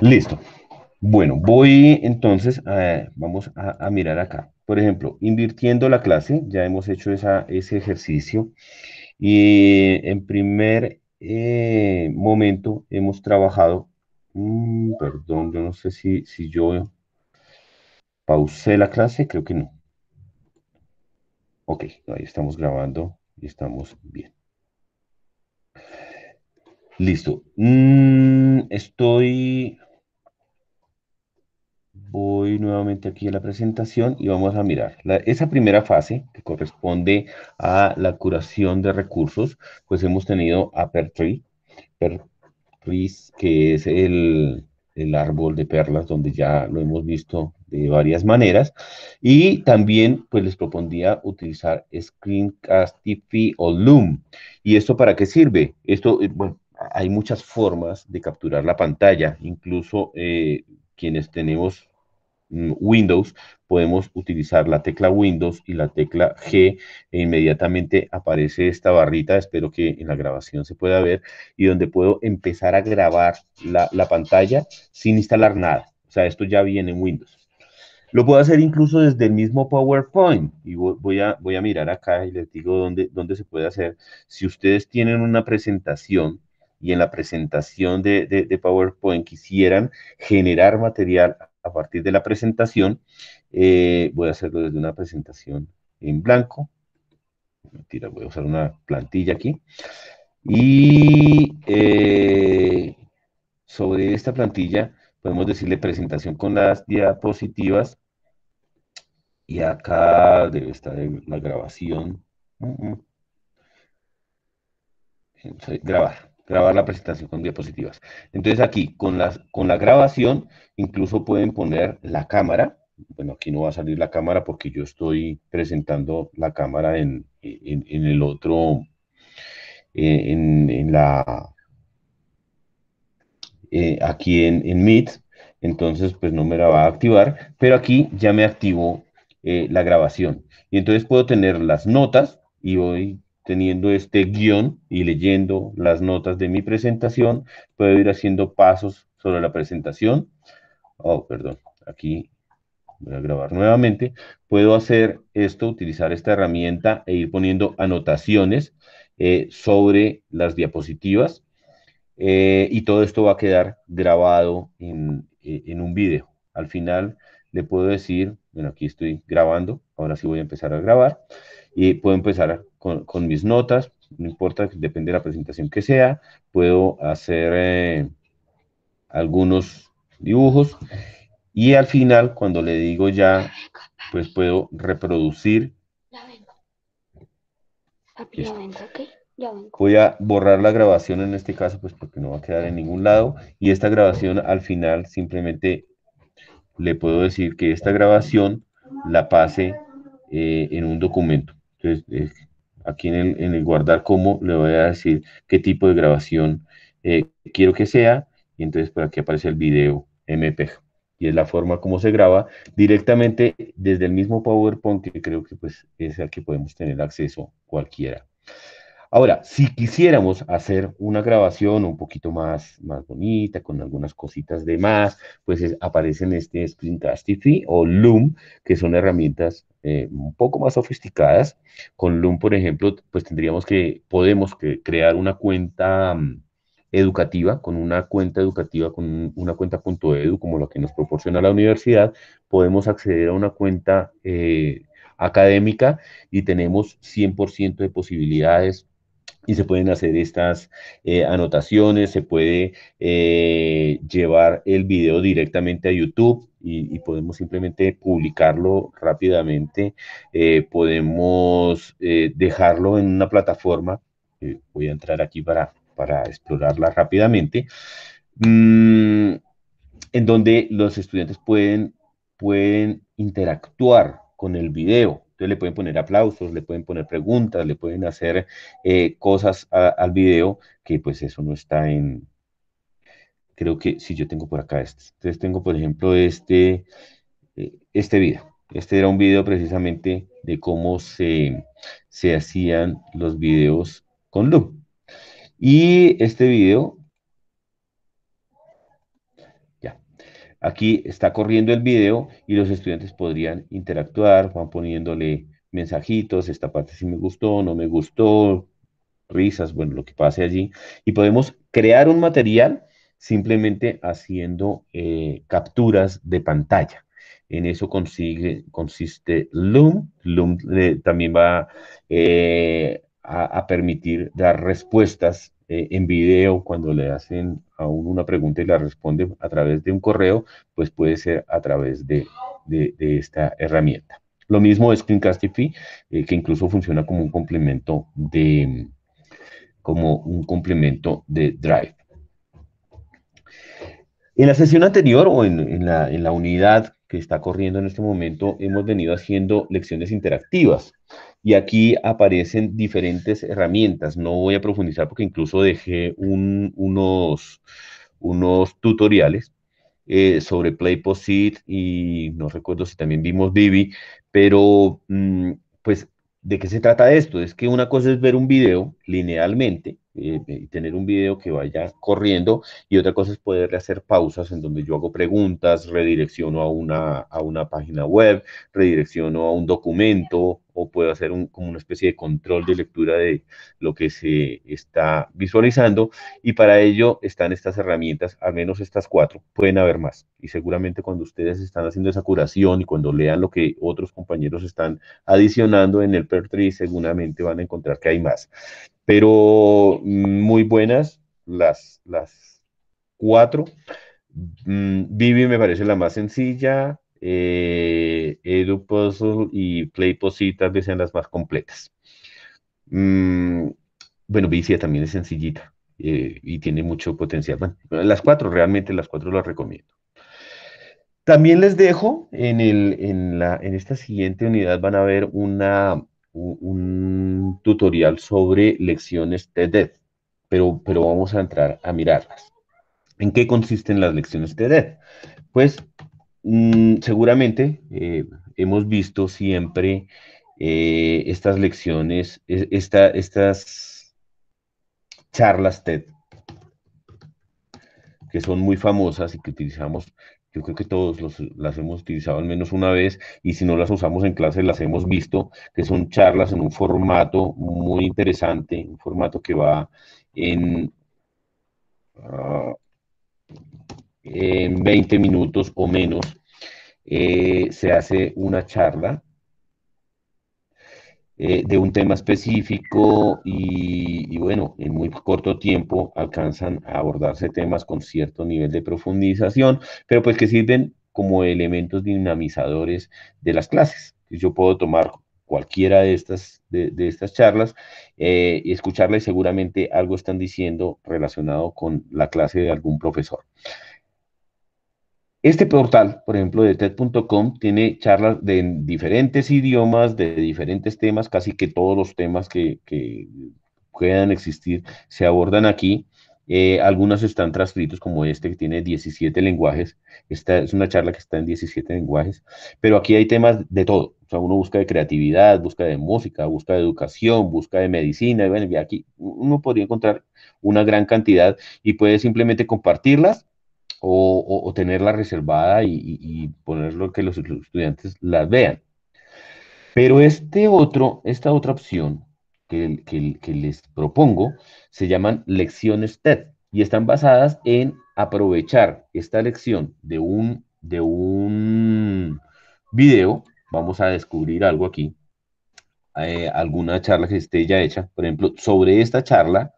Listo. Bueno, voy entonces, eh, a, vamos a mirar acá. Por ejemplo, invirtiendo la clase, ya hemos hecho ese ejercicio y en primer eh, momento hemos trabajado, mm, perdón, yo no sé si, yo pausé la clase, creo que no. Ok, ahí estamos grabando y estamos bien. Listo. Mm, estoy voy nuevamente aquí a la presentación y vamos a mirar. esa primera fase que corresponde a la curación de recursos, pues hemos tenido a Pertree, que es el, árbol de perlas, donde ya lo hemos visto de varias maneras. Y también, pues, les propondría utilizar Screencastify o Loom. ¿Y esto para qué sirve? Esto, eh, bueno, hay muchas formas de capturar la pantalla. Incluso eh, quienes tenemos Mm, Windows, podemos utilizar la tecla Windows y la tecla G e inmediatamente aparece esta barrita, espero que en la grabación se pueda ver, y donde puedo empezar a grabar la, pantalla sin instalar nada. O sea, esto ya viene en Windows. Lo puedo hacer incluso desde el mismo PowerPoint. Y voy a, voy a mirar acá y les digo dónde, dónde se puede hacer. Si ustedes tienen una presentación y en la presentación de, de PowerPoint quisieran generar material a partir de la presentación. Eh, voy a hacerlo desde una presentación en blanco. Mentira, voy a usar una plantilla aquí. Y eh, sobre esta plantilla podemos decirle presentación con las diapositivas. Y acá debe estar la grabación. Mm, mm. grabar grabar la presentación con diapositivas. Entonces aquí, con, con la grabación, incluso pueden poner la cámara. Bueno, aquí no va a salir la cámara porque yo estoy presentando la cámara en, el otro, eh, en, en la, eh, aquí en, Meet. Entonces, pues no me la va a activar, pero aquí ya me activó eh, la grabación. Y entonces puedo tener las notas y voy teniendo este guión y leyendo las notas de mi presentación, puedo ir haciendo pasos sobre la presentación. Oh, perdón, aquí voy a grabar nuevamente. Puedo hacer esto, utilizar esta herramienta e ir poniendo anotaciones eh, sobre las diapositivas. Eh, y todo esto va a quedar grabado en, eh, en un video. Al final le puedo decir, bueno, aquí estoy grabando, ahora sí voy a empezar a grabar. Y puedo empezar con, mis notas, no importa, depende de la presentación que sea, puedo hacer eh, algunos dibujos y al final, cuando le digo ya, pues puedo reproducir. vengo. ya vengo, ¿ok? Voy a borrar la grabación en este caso, pues porque no va a quedar en ningún lado. Y esta grabación al final simplemente le puedo decir que esta grabación la pase eh, en un documento. Entonces, pues, eh, aquí en el, guardar como le voy a decir qué tipo de grabación eh, quiero que sea y entonces por aquí aparece el video MP. y es la forma como se graba directamente desde el mismo PowerPoint que creo que pues es el que podemos tener acceso cualquiera. Ahora, si quisiéramos hacer una grabación un poquito más, más bonita, con algunas cositas de más, pues aparece aparecen este sprint o Loom, que son herramientas eh, un poco más sofisticadas. Con Loom, por ejemplo, pues tendríamos que, podemos que crear una cuenta mm, educativa, con una cuenta educativa, con una cuenta .edu, como la que nos proporciona la universidad, podemos acceder a una cuenta eh, académica y tenemos 100% de posibilidades y se pueden hacer estas eh, anotaciones, se puede eh, llevar el video directamente a YouTube y, podemos simplemente publicarlo rápidamente, eh, podemos dejarlo en una plataforma, voy a entrar aquí para, para explorarla rápidamente, mm, en donde los estudiantes pueden, pueden interactuar con el video le pueden poner aplausos, le pueden poner preguntas, le pueden hacer eh, cosas al video que pues eso no está en... Creo que si yo tengo por acá este. Entonces tengo por ejemplo este, eh, este video. Este era un video precisamente de cómo se, se hacían los videos con Loom. Y este video Aquí está corriendo el video y los estudiantes podrían interactuar, van poniéndole mensajitos, esta parte sí me gustó, no me gustó, risas, bueno, lo que pase allí. Y podemos crear un material simplemente haciendo eh, capturas de pantalla. En eso consiste Loom. Loom eh, también va eh, a, permitir dar respuestas eh, en video, cuando le hacen a uno una pregunta y la responde a través de un correo, pues puede ser a través de, esta herramienta. Lo mismo es Screencastify, eh, que incluso funciona como un complemento de como un complemento de Drive. En la sesión anterior o en, la, en la unidad que está corriendo en este momento, hemos venido haciendo lecciones interactivas. Y aquí aparecen diferentes herramientas. No voy a profundizar porque incluso dejé unos, unos tutoriales eh, sobre PlayPosit y no recuerdo si también vimos Vivi, pero mm, pues ¿De qué se trata esto? Es que una cosa es ver un video linealmente, eh, eh, y tener un video que vaya corriendo, y otra cosa es poder hacer pausas en donde yo hago preguntas, redirecciono a una, a una página web, redirecciono a un documento o puedo hacer como una especie de control de lectura de lo que se está visualizando y para ello están estas herramientas, al menos estas cuatro, pueden haber más y seguramente cuando ustedes están haciendo esa curación y cuando lean lo que otros compañeros están adicionando en el Pertree, seguramente van a encontrar que hay más. Pero mm, muy buenas las, las cuatro. Mm, Vivi me parece la más sencilla, eh, EduPuzzle y Playpositas sean las más completas. Mm, bueno, Vicia también es sencillita eh, y tiene mucho potencial. las cuatro, realmente las cuatro las recomiendo. También les dejo en, esta siguiente unidad van a ver una, un tutorial sobre lecciones TED pero, pero vamos a entrar a mirarlas. ¿En qué consisten las lecciones TED? Pues Mm, seguramente eh, hemos visto siempre eh, estas lecciones, e, estas charlas TED, que son muy famosas y que utilizamos, yo creo que todos las hemos utilizado al menos una vez, y si no las usamos en clase, las hemos visto, que son charlas en un formato muy interesante, un formato que va en... Ah, en 20 minutos o menos, eh, se hace una charla eh, de un tema específico y, bueno, en muy corto tiempo alcanzan a abordarse temas con cierto nivel de profundización, pero pues que sirven como elementos dinamizadores de las clases. Yo puedo tomar cualquiera de estas, de, estas charlas eh, y escucharles seguramente algo están diciendo relacionado con la clase de algún profesor. Este portal, por ejemplo, de TED.com, tiene charlas de diferentes idiomas, de diferentes temas, casi que todos los temas que, puedan existir se abordan aquí. Eh, algunos están transcritos, como este que tiene 17 lenguajes. Esta es una charla que está en 17 lenguajes, pero aquí hay temas de todo. O sea, uno busca de creatividad, busca de música, busca de educación, busca de medicina. bueno, aquí uno podría encontrar una gran cantidad y puede simplemente compartirlas o, tenerla reservada y, ponerlo que los, estudiantes la vean. Pero este otro, esta otra opción que, que, les propongo se llaman lecciones TED y están basadas en aprovechar esta lección de un, de un video. Vamos a descubrir algo aquí, eh, alguna charla que esté ya hecha. Por ejemplo, sobre esta charla,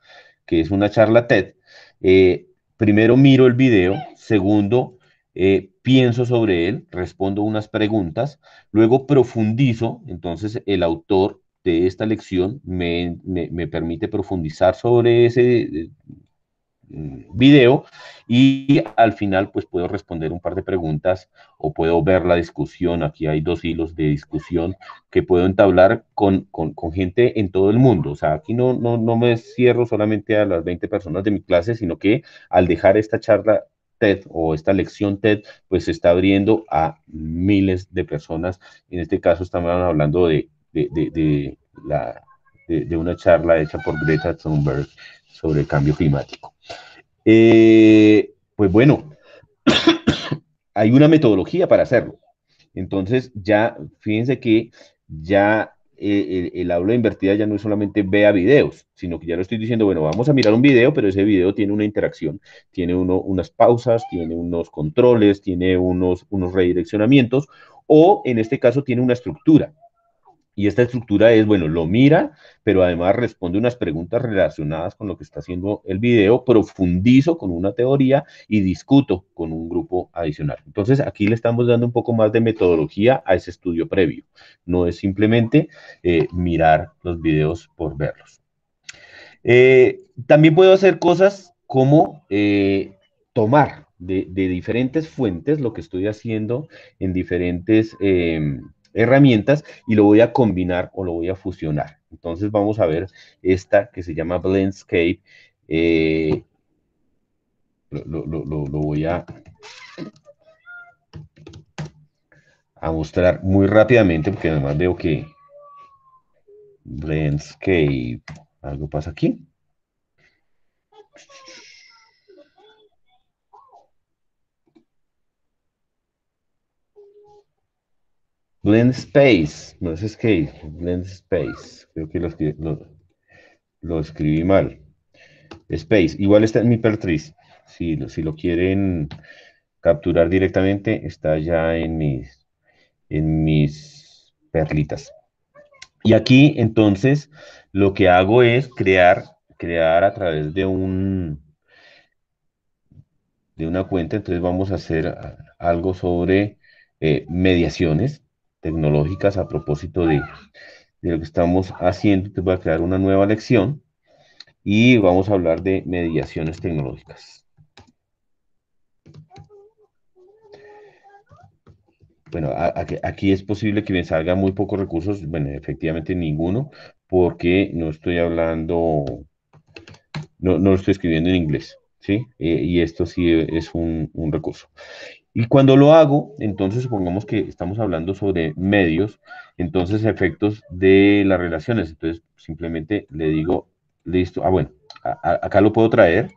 que es una charla TED, eh, primero miro el video, segundo eh, pienso sobre él, respondo unas preguntas, luego profundizo, entonces el autor de esta lección me, me permite profundizar sobre ese Mm, video y al final pues puedo responder un par de preguntas o puedo ver la discusión. Aquí hay dos hilos de discusión que puedo entablar con, gente en todo el mundo. O sea, aquí no, no, no me cierro solamente a las 20 personas de mi clase, sino que al dejar esta charla TED o esta lección TED, pues se está abriendo a miles de personas. En este caso estamos hablando de, de la de, una charla hecha por Greta Thunberg sobre el cambio climático. Eh, pues bueno, hay una metodología para hacerlo. Entonces, ya, fíjense que ya eh, el, aula invertida ya no es solamente vea videos, sino que ya lo estoy diciendo, bueno, vamos a mirar un video, pero ese video tiene una interacción, tiene unas pausas, tiene unos controles, tiene unos, unos redireccionamientos, o en este caso tiene una estructura. Y esta estructura es, bueno, lo mira, pero además responde unas preguntas relacionadas con lo que está haciendo el video, profundizo con una teoría y discuto con un grupo adicional. Entonces, aquí le estamos dando un poco más de metodología a ese estudio previo. No es simplemente eh, mirar los videos por verlos. Eh, también puedo hacer cosas como eh, tomar de, diferentes fuentes lo que estoy haciendo en diferentes em, herramientas y lo voy a combinar o lo voy a fusionar. Entonces vamos a ver esta que se llama Blendscape. Eh, lo, voy a, a mostrar muy rápidamente porque además veo que Blendscape, algo pasa aquí. Blend Space, no es Escape, Blend Space. Creo que lo, escribí mal. Space, igual está en mi pertriz. Si, si lo quieren capturar directamente, está ya en mis, en perlitas. Y aquí, entonces, lo que hago es crear, crear a través de un de una cuenta, entonces vamos a hacer algo sobre eh, mediaciones tecnológicas a propósito de, lo que estamos haciendo. Te voy a crear una nueva lección y vamos a hablar de mediaciones tecnológicas. Bueno, aquí es posible que me salgan muy pocos recursos, bueno, efectivamente ninguno, porque no estoy hablando, no, no lo estoy escribiendo en inglés, ¿sí? Eh, y esto sí es un, un recurso. Y cuando lo hago, entonces supongamos que estamos hablando sobre medios, entonces efectos de las relaciones. Entonces simplemente le digo, listo, ah bueno, acá lo puedo traer,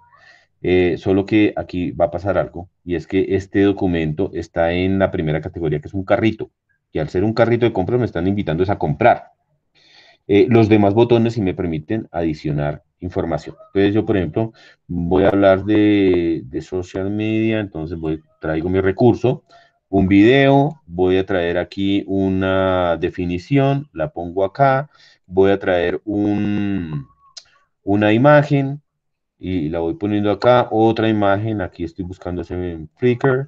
eh, solo que aquí va a pasar algo, y es que este documento está en la primera categoría, que es un carrito, y al ser un carrito de compras me están invitando a comprar. Eh, los demás botones, si me permiten, adicionar información. Entonces yo, por ejemplo, voy a hablar de, de, social media, entonces voy, traigo mi recurso, un video, voy a traer aquí una definición, la pongo acá, voy a traer un, una imagen y la voy poniendo acá, otra imagen, aquí estoy buscando en Flickr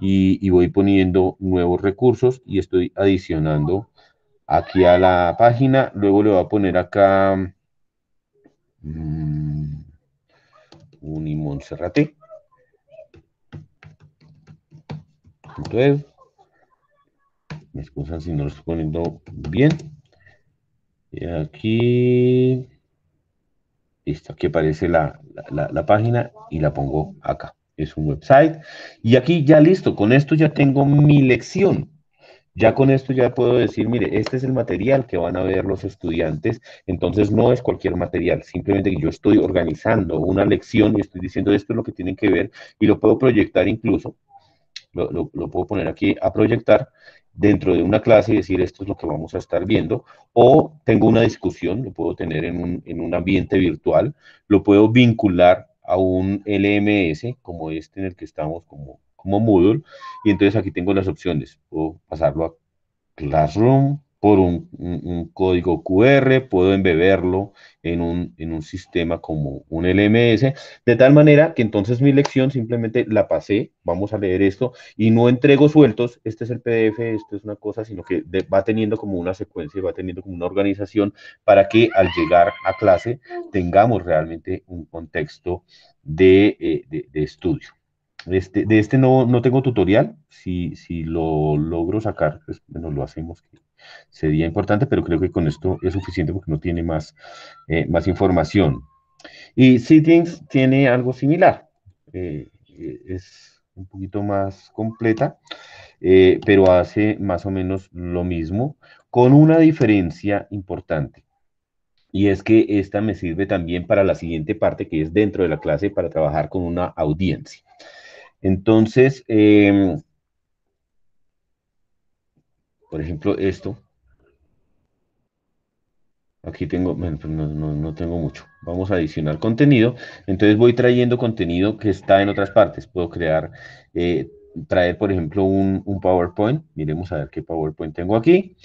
y, y voy poniendo nuevos recursos y estoy adicionando aquí a la página, luego le voy a poner acá Uni me excusan si no lo estoy poniendo bien. Y aquí, listo, aquí aparece la, página y la pongo acá. Es un website. Y aquí ya listo, con esto ya tengo mi lección. Ya con esto ya puedo decir, mire, este es el material que van a ver los estudiantes, entonces no es cualquier material, simplemente yo estoy organizando una lección y estoy diciendo esto es lo que tienen que ver y lo puedo proyectar incluso, lo, puedo poner aquí a proyectar dentro de una clase y decir esto es lo que vamos a estar viendo, o tengo una discusión, lo puedo tener en un, en un ambiente virtual, lo puedo vincular a un LMS como este en el que estamos, como como Moodle. Y entonces aquí tengo las opciones. Puedo pasarlo a Classroom por un, código QR, puedo embeberlo en un, en un sistema como un LMS, de tal manera que entonces mi lección simplemente la pasé, vamos a leer esto, y no entrego sueltos, este es el PDF, esto es una cosa, sino que va teniendo como una secuencia, va teniendo como una organización para que al llegar a clase tengamos realmente un contexto de eh, estudio. Este, de este no, tengo tutorial, si, lo logro sacar, pues bueno, lo hacemos, sería importante, pero creo que con esto es suficiente porque no tiene más, eh, más información. Y Settings tiene algo similar, eh, eh, es un poquito más completa, pero hace más o menos lo mismo, con una diferencia importante. Y es que esta me sirve también para la siguiente parte, que es dentro de la clase, para trabajar con una audiencia. Entonces, em, por ejemplo, esto. Aquí tengo, pues no, tengo mucho. Vamos a adicionar contenido. Entonces voy trayendo contenido que está en otras partes. Puedo crear, eh, traer, por ejemplo, un, PowerPoint. Miremos a ver qué PowerPoint tengo aquí.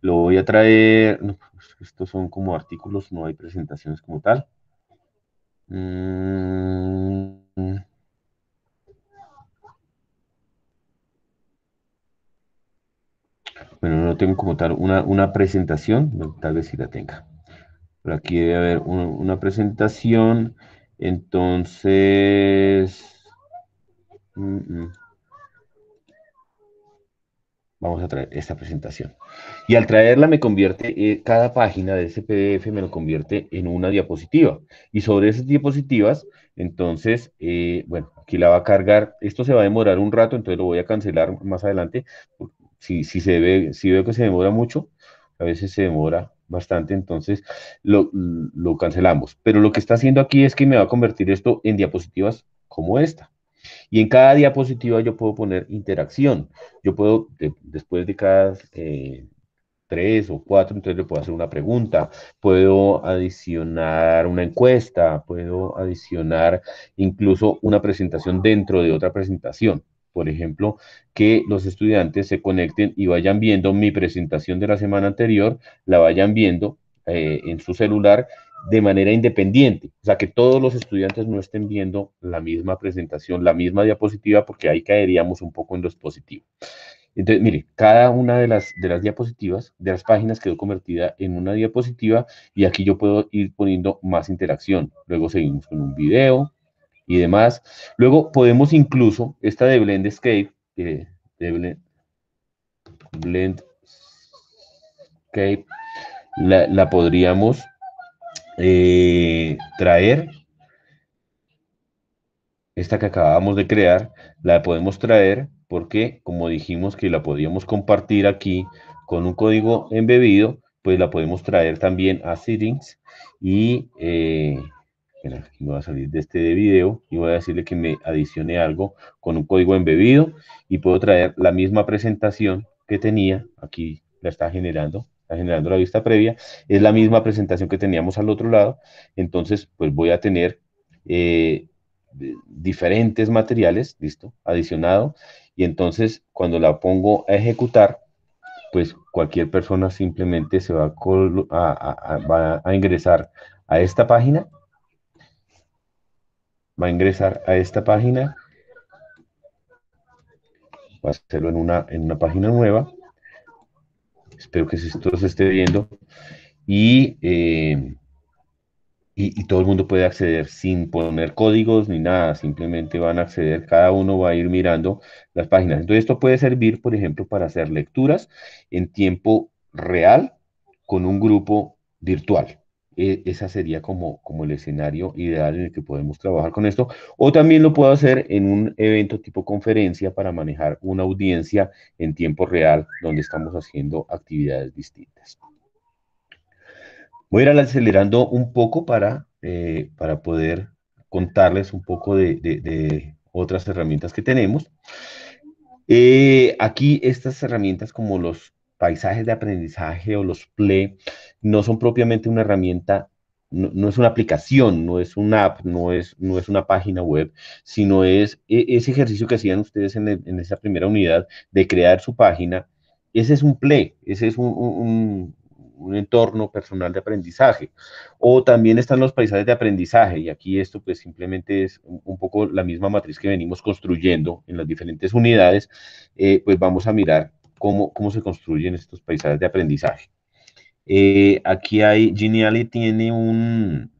Lo voy a traer. estos son como artículos, no hay presentaciones como tal. Mm, Bueno, no tengo como tal una, presentación, tal vez si la tenga. Pero aquí debe haber una presentación, entonces... Mm, mm. Vamos a traer esta presentación. Y al traerla me convierte, eh, cada página de ese PDF me lo convierte en una diapositiva. Y sobre esas diapositivas, entonces, eh, bueno, aquí la va a cargar. Esto se va a demorar un rato, entonces lo voy a cancelar más adelante si, se ve, si veo que se demora mucho, a veces se demora bastante, entonces lo, cancelamos. Pero lo que está haciendo aquí es que me va a convertir esto en diapositivas como esta. Y en cada diapositiva yo puedo poner interacción. Yo puedo, después de cada eh, tres o cuatro, entonces le puedo hacer una pregunta, puedo adicionar una encuesta, puedo adicionar incluso una presentación dentro de otra presentación por ejemplo, que los estudiantes se conecten y vayan viendo mi presentación de la semana anterior, la vayan viendo eh, en su celular de manera independiente. O sea, que todos los estudiantes no estén viendo la misma presentación, la misma diapositiva, porque ahí caeríamos un poco en lo expositivo. Entonces, mire, cada una de las, de las diapositivas, de las páginas quedó convertida en una diapositiva y aquí yo puedo ir poniendo más interacción. Luego seguimos con un video, y demás. Luego podemos incluso, esta de Blend Escape, Blend, la, podríamos eh, traer. Esta que acabamos de crear, la podemos traer porque, como dijimos que la podíamos compartir aquí con un código embebido, pues la podemos traer también a Settings y... Eh, voy a salir de este video y voy a decirle que me adicione algo con un código embebido y puedo traer la misma presentación que tenía. Aquí la está generando, está generando la vista previa. Es la misma presentación que teníamos al otro lado. Entonces, pues voy a tener eh, diferentes materiales, listo, adicionado. Y entonces, cuando la pongo a ejecutar, pues cualquier persona simplemente se va a ingresar a esta página va a ingresar a esta página, va a hacerlo en una, en una página nueva, espero que esto se esté viendo, eh, y, y todo el mundo puede acceder sin poner códigos ni nada, simplemente van a acceder, cada uno va a ir mirando las páginas. Entonces esto puede servir, por ejemplo, para hacer lecturas en tiempo real con un grupo virtual. Ese esa sería como, como el escenario ideal en el que podemos trabajar con esto. O también lo puedo hacer en un evento tipo conferencia para manejar una audiencia en tiempo real donde estamos haciendo actividades distintas. Voy a ir acelerando un poco para, eh, para poder contarles un poco de, otras herramientas que tenemos. Eh, aquí estas herramientas como los paisajes de aprendizaje o los play no son propiamente una herramienta, no, es una aplicación, no es una app, no es, no es una página web, sino es e, ese ejercicio que hacían ustedes en, esa primera unidad de crear su página. Ese es un play, ese es un, entorno personal de aprendizaje. O también están los paisajes de aprendizaje, y aquí esto pues simplemente es un poco la misma matriz que venimos construyendo en las diferentes unidades, eh, pues vamos a mirar cómo, cómo se construyen estos paisajes de aprendizaje. Eh, aquí hay, Geniali tiene un,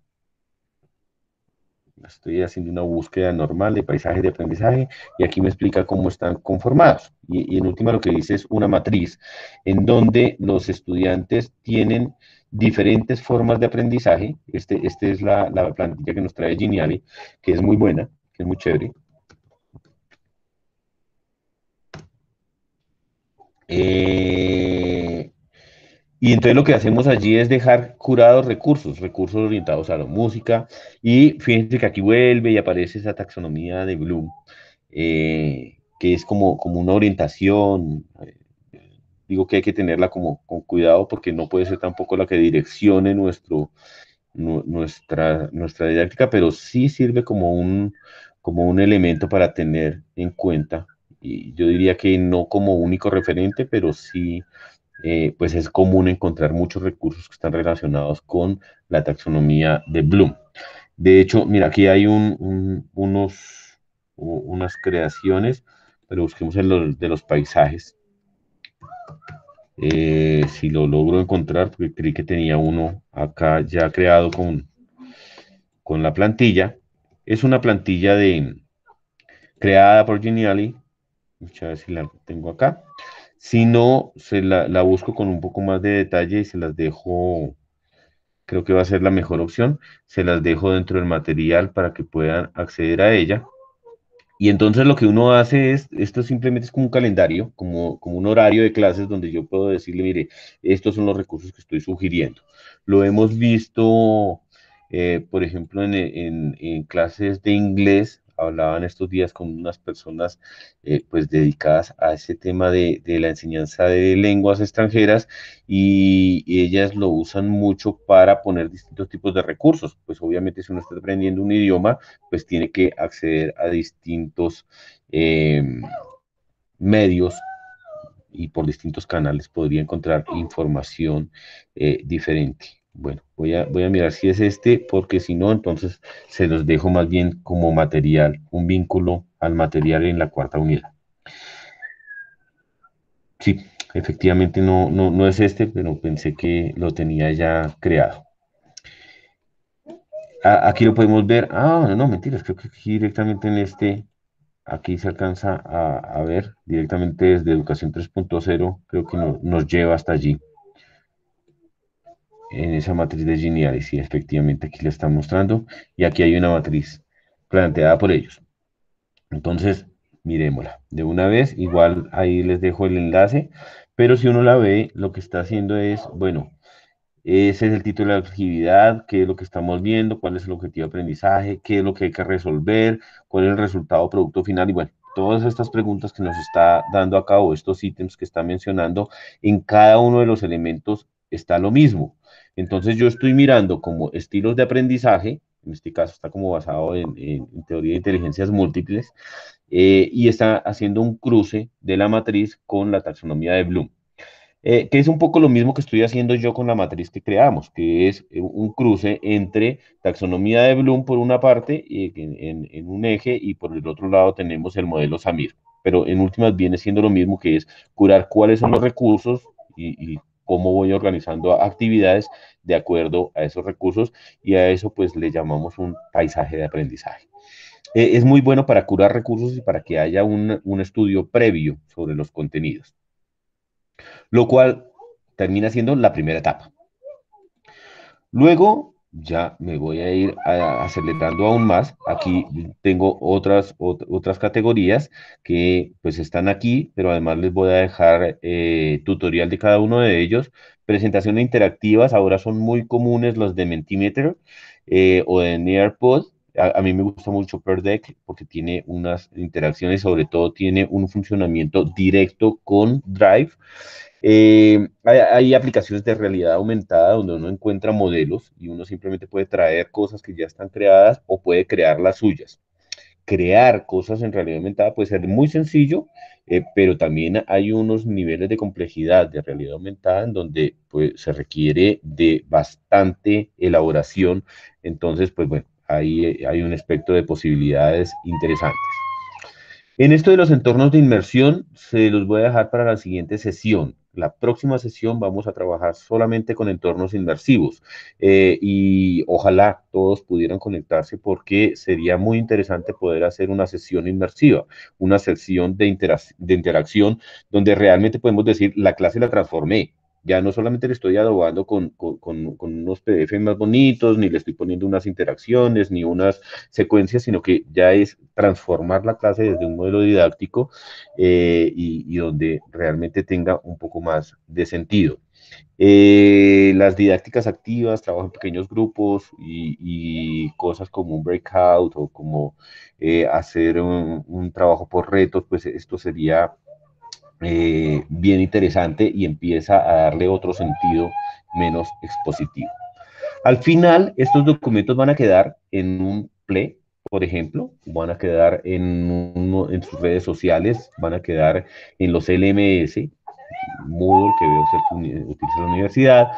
estoy haciendo una búsqueda normal de paisajes de aprendizaje y aquí me explica cómo están conformados. Y, en última lo que dice es una matriz en donde los estudiantes tienen diferentes formas de aprendizaje. Esta este es la, la, plantilla que nos trae Geniali, que es muy buena, que es muy chévere. Eh, y entonces lo que hacemos allí es dejar curados recursos, recursos orientados a la música. Y fíjense que aquí vuelve y aparece esa taxonomía de Bloom, eh, que es como, una orientación. Eh, digo que hay que tenerla como, con cuidado porque no puede ser tampoco la que direccione nuestro, nuestra, nuestra didáctica, pero sí sirve como como un elemento para tener en cuenta yo diría que no como único referente, pero sí, eh, pues es común encontrar muchos recursos que están relacionados con la taxonomía de Bloom. De hecho, mira, aquí hay unos, unas creaciones, pero busquemos en los de los paisajes. Eh, si lo logro encontrar, porque creí que tenía uno acá ya creado con, con la plantilla. Es una plantilla de, creada por Geniali Muchas ver si la tengo acá. Si no, se la, busco con un poco más de detalle y se las dejo, creo que va a ser la mejor opción, se las dejo dentro del material para que puedan acceder a ella. Y entonces lo que uno hace es, esto simplemente es como un calendario, como, como un horario de clases donde yo puedo decirle, mire, estos son los recursos que estoy sugiriendo. Lo hemos visto, eh, por ejemplo, en clases de inglés, Hablaban estos días con unas personas eh, pues dedicadas a ese tema de, la enseñanza de lenguas extranjeras y, ellas lo usan mucho para poner distintos tipos de recursos. Pues obviamente si uno está aprendiendo un idioma, pues tiene que acceder a distintos em, medios y por distintos canales podría encontrar información eh, diferente. Bueno, voy a, voy a mirar si es este, porque si no, entonces se los dejo más bien como material, un vínculo al material en la cuarta unidad. Sí, efectivamente no, no, no es este, pero pensé que lo tenía ya creado. Ah, aquí lo podemos ver. Ah, no, no, mentiras, creo que aquí directamente en este, aquí se alcanza a, ver directamente desde Educación 3.0, creo que nos lleva hasta allí en esa matriz de Genialis y efectivamente aquí la están mostrando y aquí hay una matriz planteada por ellos. Entonces, miremosla de una vez, igual ahí les dejo el enlace, pero si uno la ve, lo que está haciendo es, bueno, ese es el título de la actividad, qué es lo que estamos viendo, cuál es el objetivo de aprendizaje, qué es lo que hay que resolver, cuál es el resultado producto final y bueno, todas estas preguntas que nos está dando a cabo, estos ítems que está mencionando, en cada uno de los elementos está lo mismo. Entonces yo estoy mirando como estilos de aprendizaje, en este caso está como basado en, teoría de inteligencias múltiples, eh, y está haciendo un cruce de la matriz con la taxonomía de Bloom, eh, que es un poco lo mismo que estoy haciendo yo con la matriz que creamos, que es un cruce entre taxonomía de Bloom por una parte, en, un eje, y por el otro lado tenemos el modelo Samir. Pero en últimas viene siendo lo mismo que es curar cuáles son los recursos y, y cómo voy organizando actividades de acuerdo a esos recursos y a eso pues le llamamos un paisaje de aprendizaje. E, es muy bueno para curar recursos y para que haya un, un estudio previo sobre los contenidos, lo cual termina siendo la primera etapa. Luego ya me voy a ir acelerando aún más. Aquí tengo otras, otras categorías que pues están aquí, pero además les voy a dejar eh, tutorial de cada uno de ellos. Presentaciones interactivas, ahora son muy comunes los de Mentimeter eh, o de Nearpod. A, mí me gusta mucho Perdeck porque tiene unas interacciones, sobre todo tiene un funcionamiento directo con Drive. Eh, hay, aplicaciones de realidad aumentada donde uno encuentra modelos y uno simplemente puede traer cosas que ya están creadas o puede crear las suyas. Crear cosas en realidad aumentada puede ser muy sencillo, eh, pero también hay unos niveles de complejidad de realidad aumentada en donde pues, se requiere de bastante elaboración. Entonces, pues bueno, ahí eh, hay un aspecto de posibilidades interesantes. En esto de los entornos de inmersión, se los voy a dejar para la siguiente sesión. La próxima sesión vamos a trabajar solamente con entornos inmersivos eh, y ojalá todos pudieran conectarse porque sería muy interesante poder hacer una sesión inmersiva, una sesión de, de interacción donde realmente podemos decir la clase la transformé, ya no solamente le estoy adobando con, unos PDF más bonitos, ni le estoy poniendo unas interacciones, ni unas secuencias, sino que ya es transformar la clase desde un modelo didáctico eh, y, donde realmente tenga un poco más de sentido. Eh, las didácticas activas, trabajo en pequeños grupos y, cosas como un breakout o como eh, hacer un trabajo por retos, pues esto sería eh, bien interesante y empieza a darle otro sentido menos expositivo. Al final, estos documentos van a quedar en un ple, por ejemplo, van a quedar en, sus redes sociales, van a quedar en los LMS, Moodle que veo que utiliza la universidad,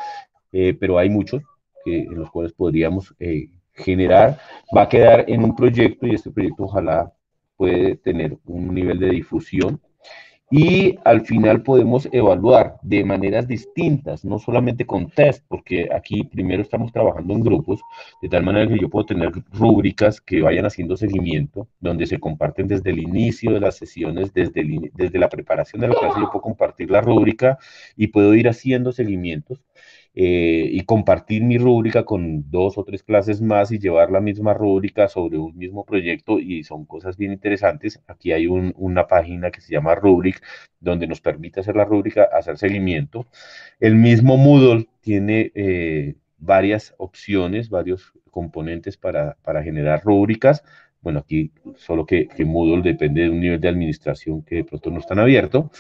eh, pero hay muchos que, en los cuales podríamos eh, generar. Va a quedar en un proyecto y este proyecto ojalá puede tener un nivel de difusión y al final podemos evaluar de maneras distintas, no solamente con test, porque aquí primero estamos trabajando en grupos, de tal manera que yo puedo tener rúbricas que vayan haciendo seguimiento, donde se comparten desde el inicio de las sesiones, desde, desde la preparación de la clase, yo puedo compartir la rúbrica y puedo ir haciendo seguimientos. Eh, y compartir mi rúbrica con dos o tres clases más y llevar la misma rúbrica sobre un mismo proyecto y son cosas bien interesantes. Aquí hay una página que se llama Rubric, donde nos permite hacer la rúbrica, hacer seguimiento. El mismo Moodle tiene eh, varias opciones, varios componentes para, generar rúbricas. Bueno, aquí solo que, Moodle depende de un nivel de administración que de pronto no está abierto.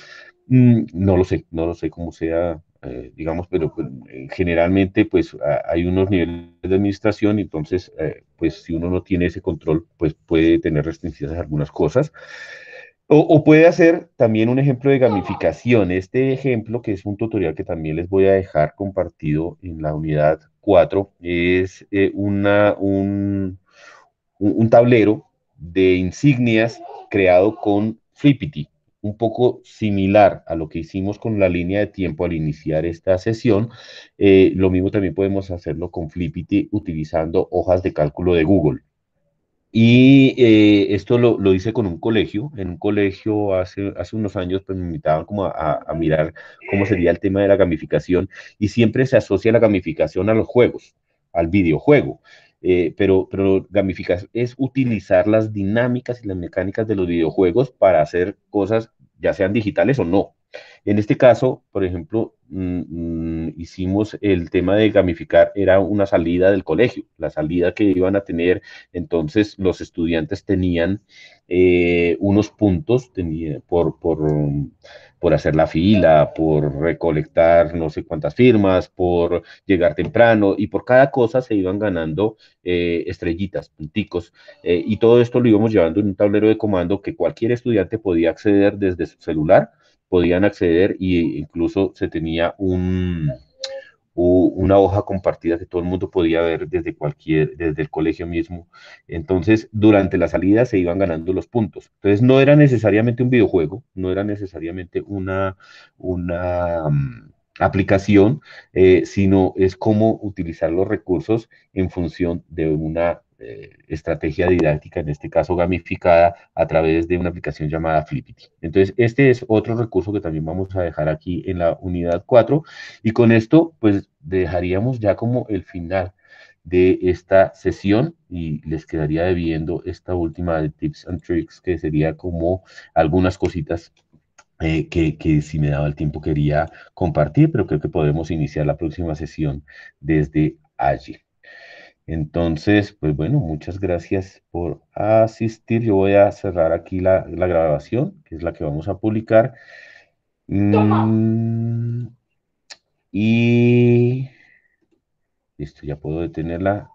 Mm, no lo sé, no lo sé cómo sea eh, digamos, pero pues, eh, generalmente pues hay unos niveles de administración, entonces eh, pues si uno no tiene ese control, pues puede tener a algunas cosas. O, puede hacer también un ejemplo de gamificación. Este ejemplo, que es un tutorial que también les voy a dejar compartido en la unidad 4, es una, un, un tablero de insignias creado con Flippity un poco similar a lo que hicimos con la línea de tiempo al iniciar esta sesión. Eh, lo mismo también podemos hacerlo con Flippity utilizando hojas de cálculo de Google. Y eh, esto lo, hice con un colegio. En un colegio hace, hace unos años pues, me invitaban como a mirar cómo sería el tema de la gamificación y siempre se asocia la gamificación a los juegos, al videojuego. Eh, pero, pero gamificación es utilizar las dinámicas y las mecánicas de los videojuegos para hacer cosas, ya sean digitales o no. En este caso, por ejemplo, mm, mm, hicimos el tema de gamificar, era una salida del colegio, la salida que iban a tener, entonces los estudiantes tenían eh, unos puntos por, hacer la fila, por recolectar no sé cuántas firmas, por llegar temprano y por cada cosa se iban ganando eh, estrellitas, punticos eh, y todo esto lo íbamos llevando en un tablero de comando que cualquier estudiante podía acceder desde su celular podían acceder e incluso se tenía un, una hoja compartida que todo el mundo podía ver desde cualquier, desde el colegio mismo. Entonces, durante la salida se iban ganando los puntos. Entonces, no era necesariamente un videojuego, no era necesariamente una, una, mm, aplicación, eh, sino es cómo utilizar los recursos en función de una eh, estrategia didáctica, en este caso gamificada, a través de una aplicación llamada Flippity. Entonces, este es otro recurso que también vamos a dejar aquí en la unidad 4. Y con esto, pues, dejaríamos ya como el final de esta sesión y les quedaría debiendo esta última de tips and tricks que sería como algunas cositas eh, que, si me daba el tiempo quería compartir, pero creo que podemos iniciar la próxima sesión desde allí. Entonces, pues bueno, muchas gracias por asistir. Yo voy a cerrar aquí la, grabación, que es la que vamos a publicar. Mm, y listo, ya puedo detenerla.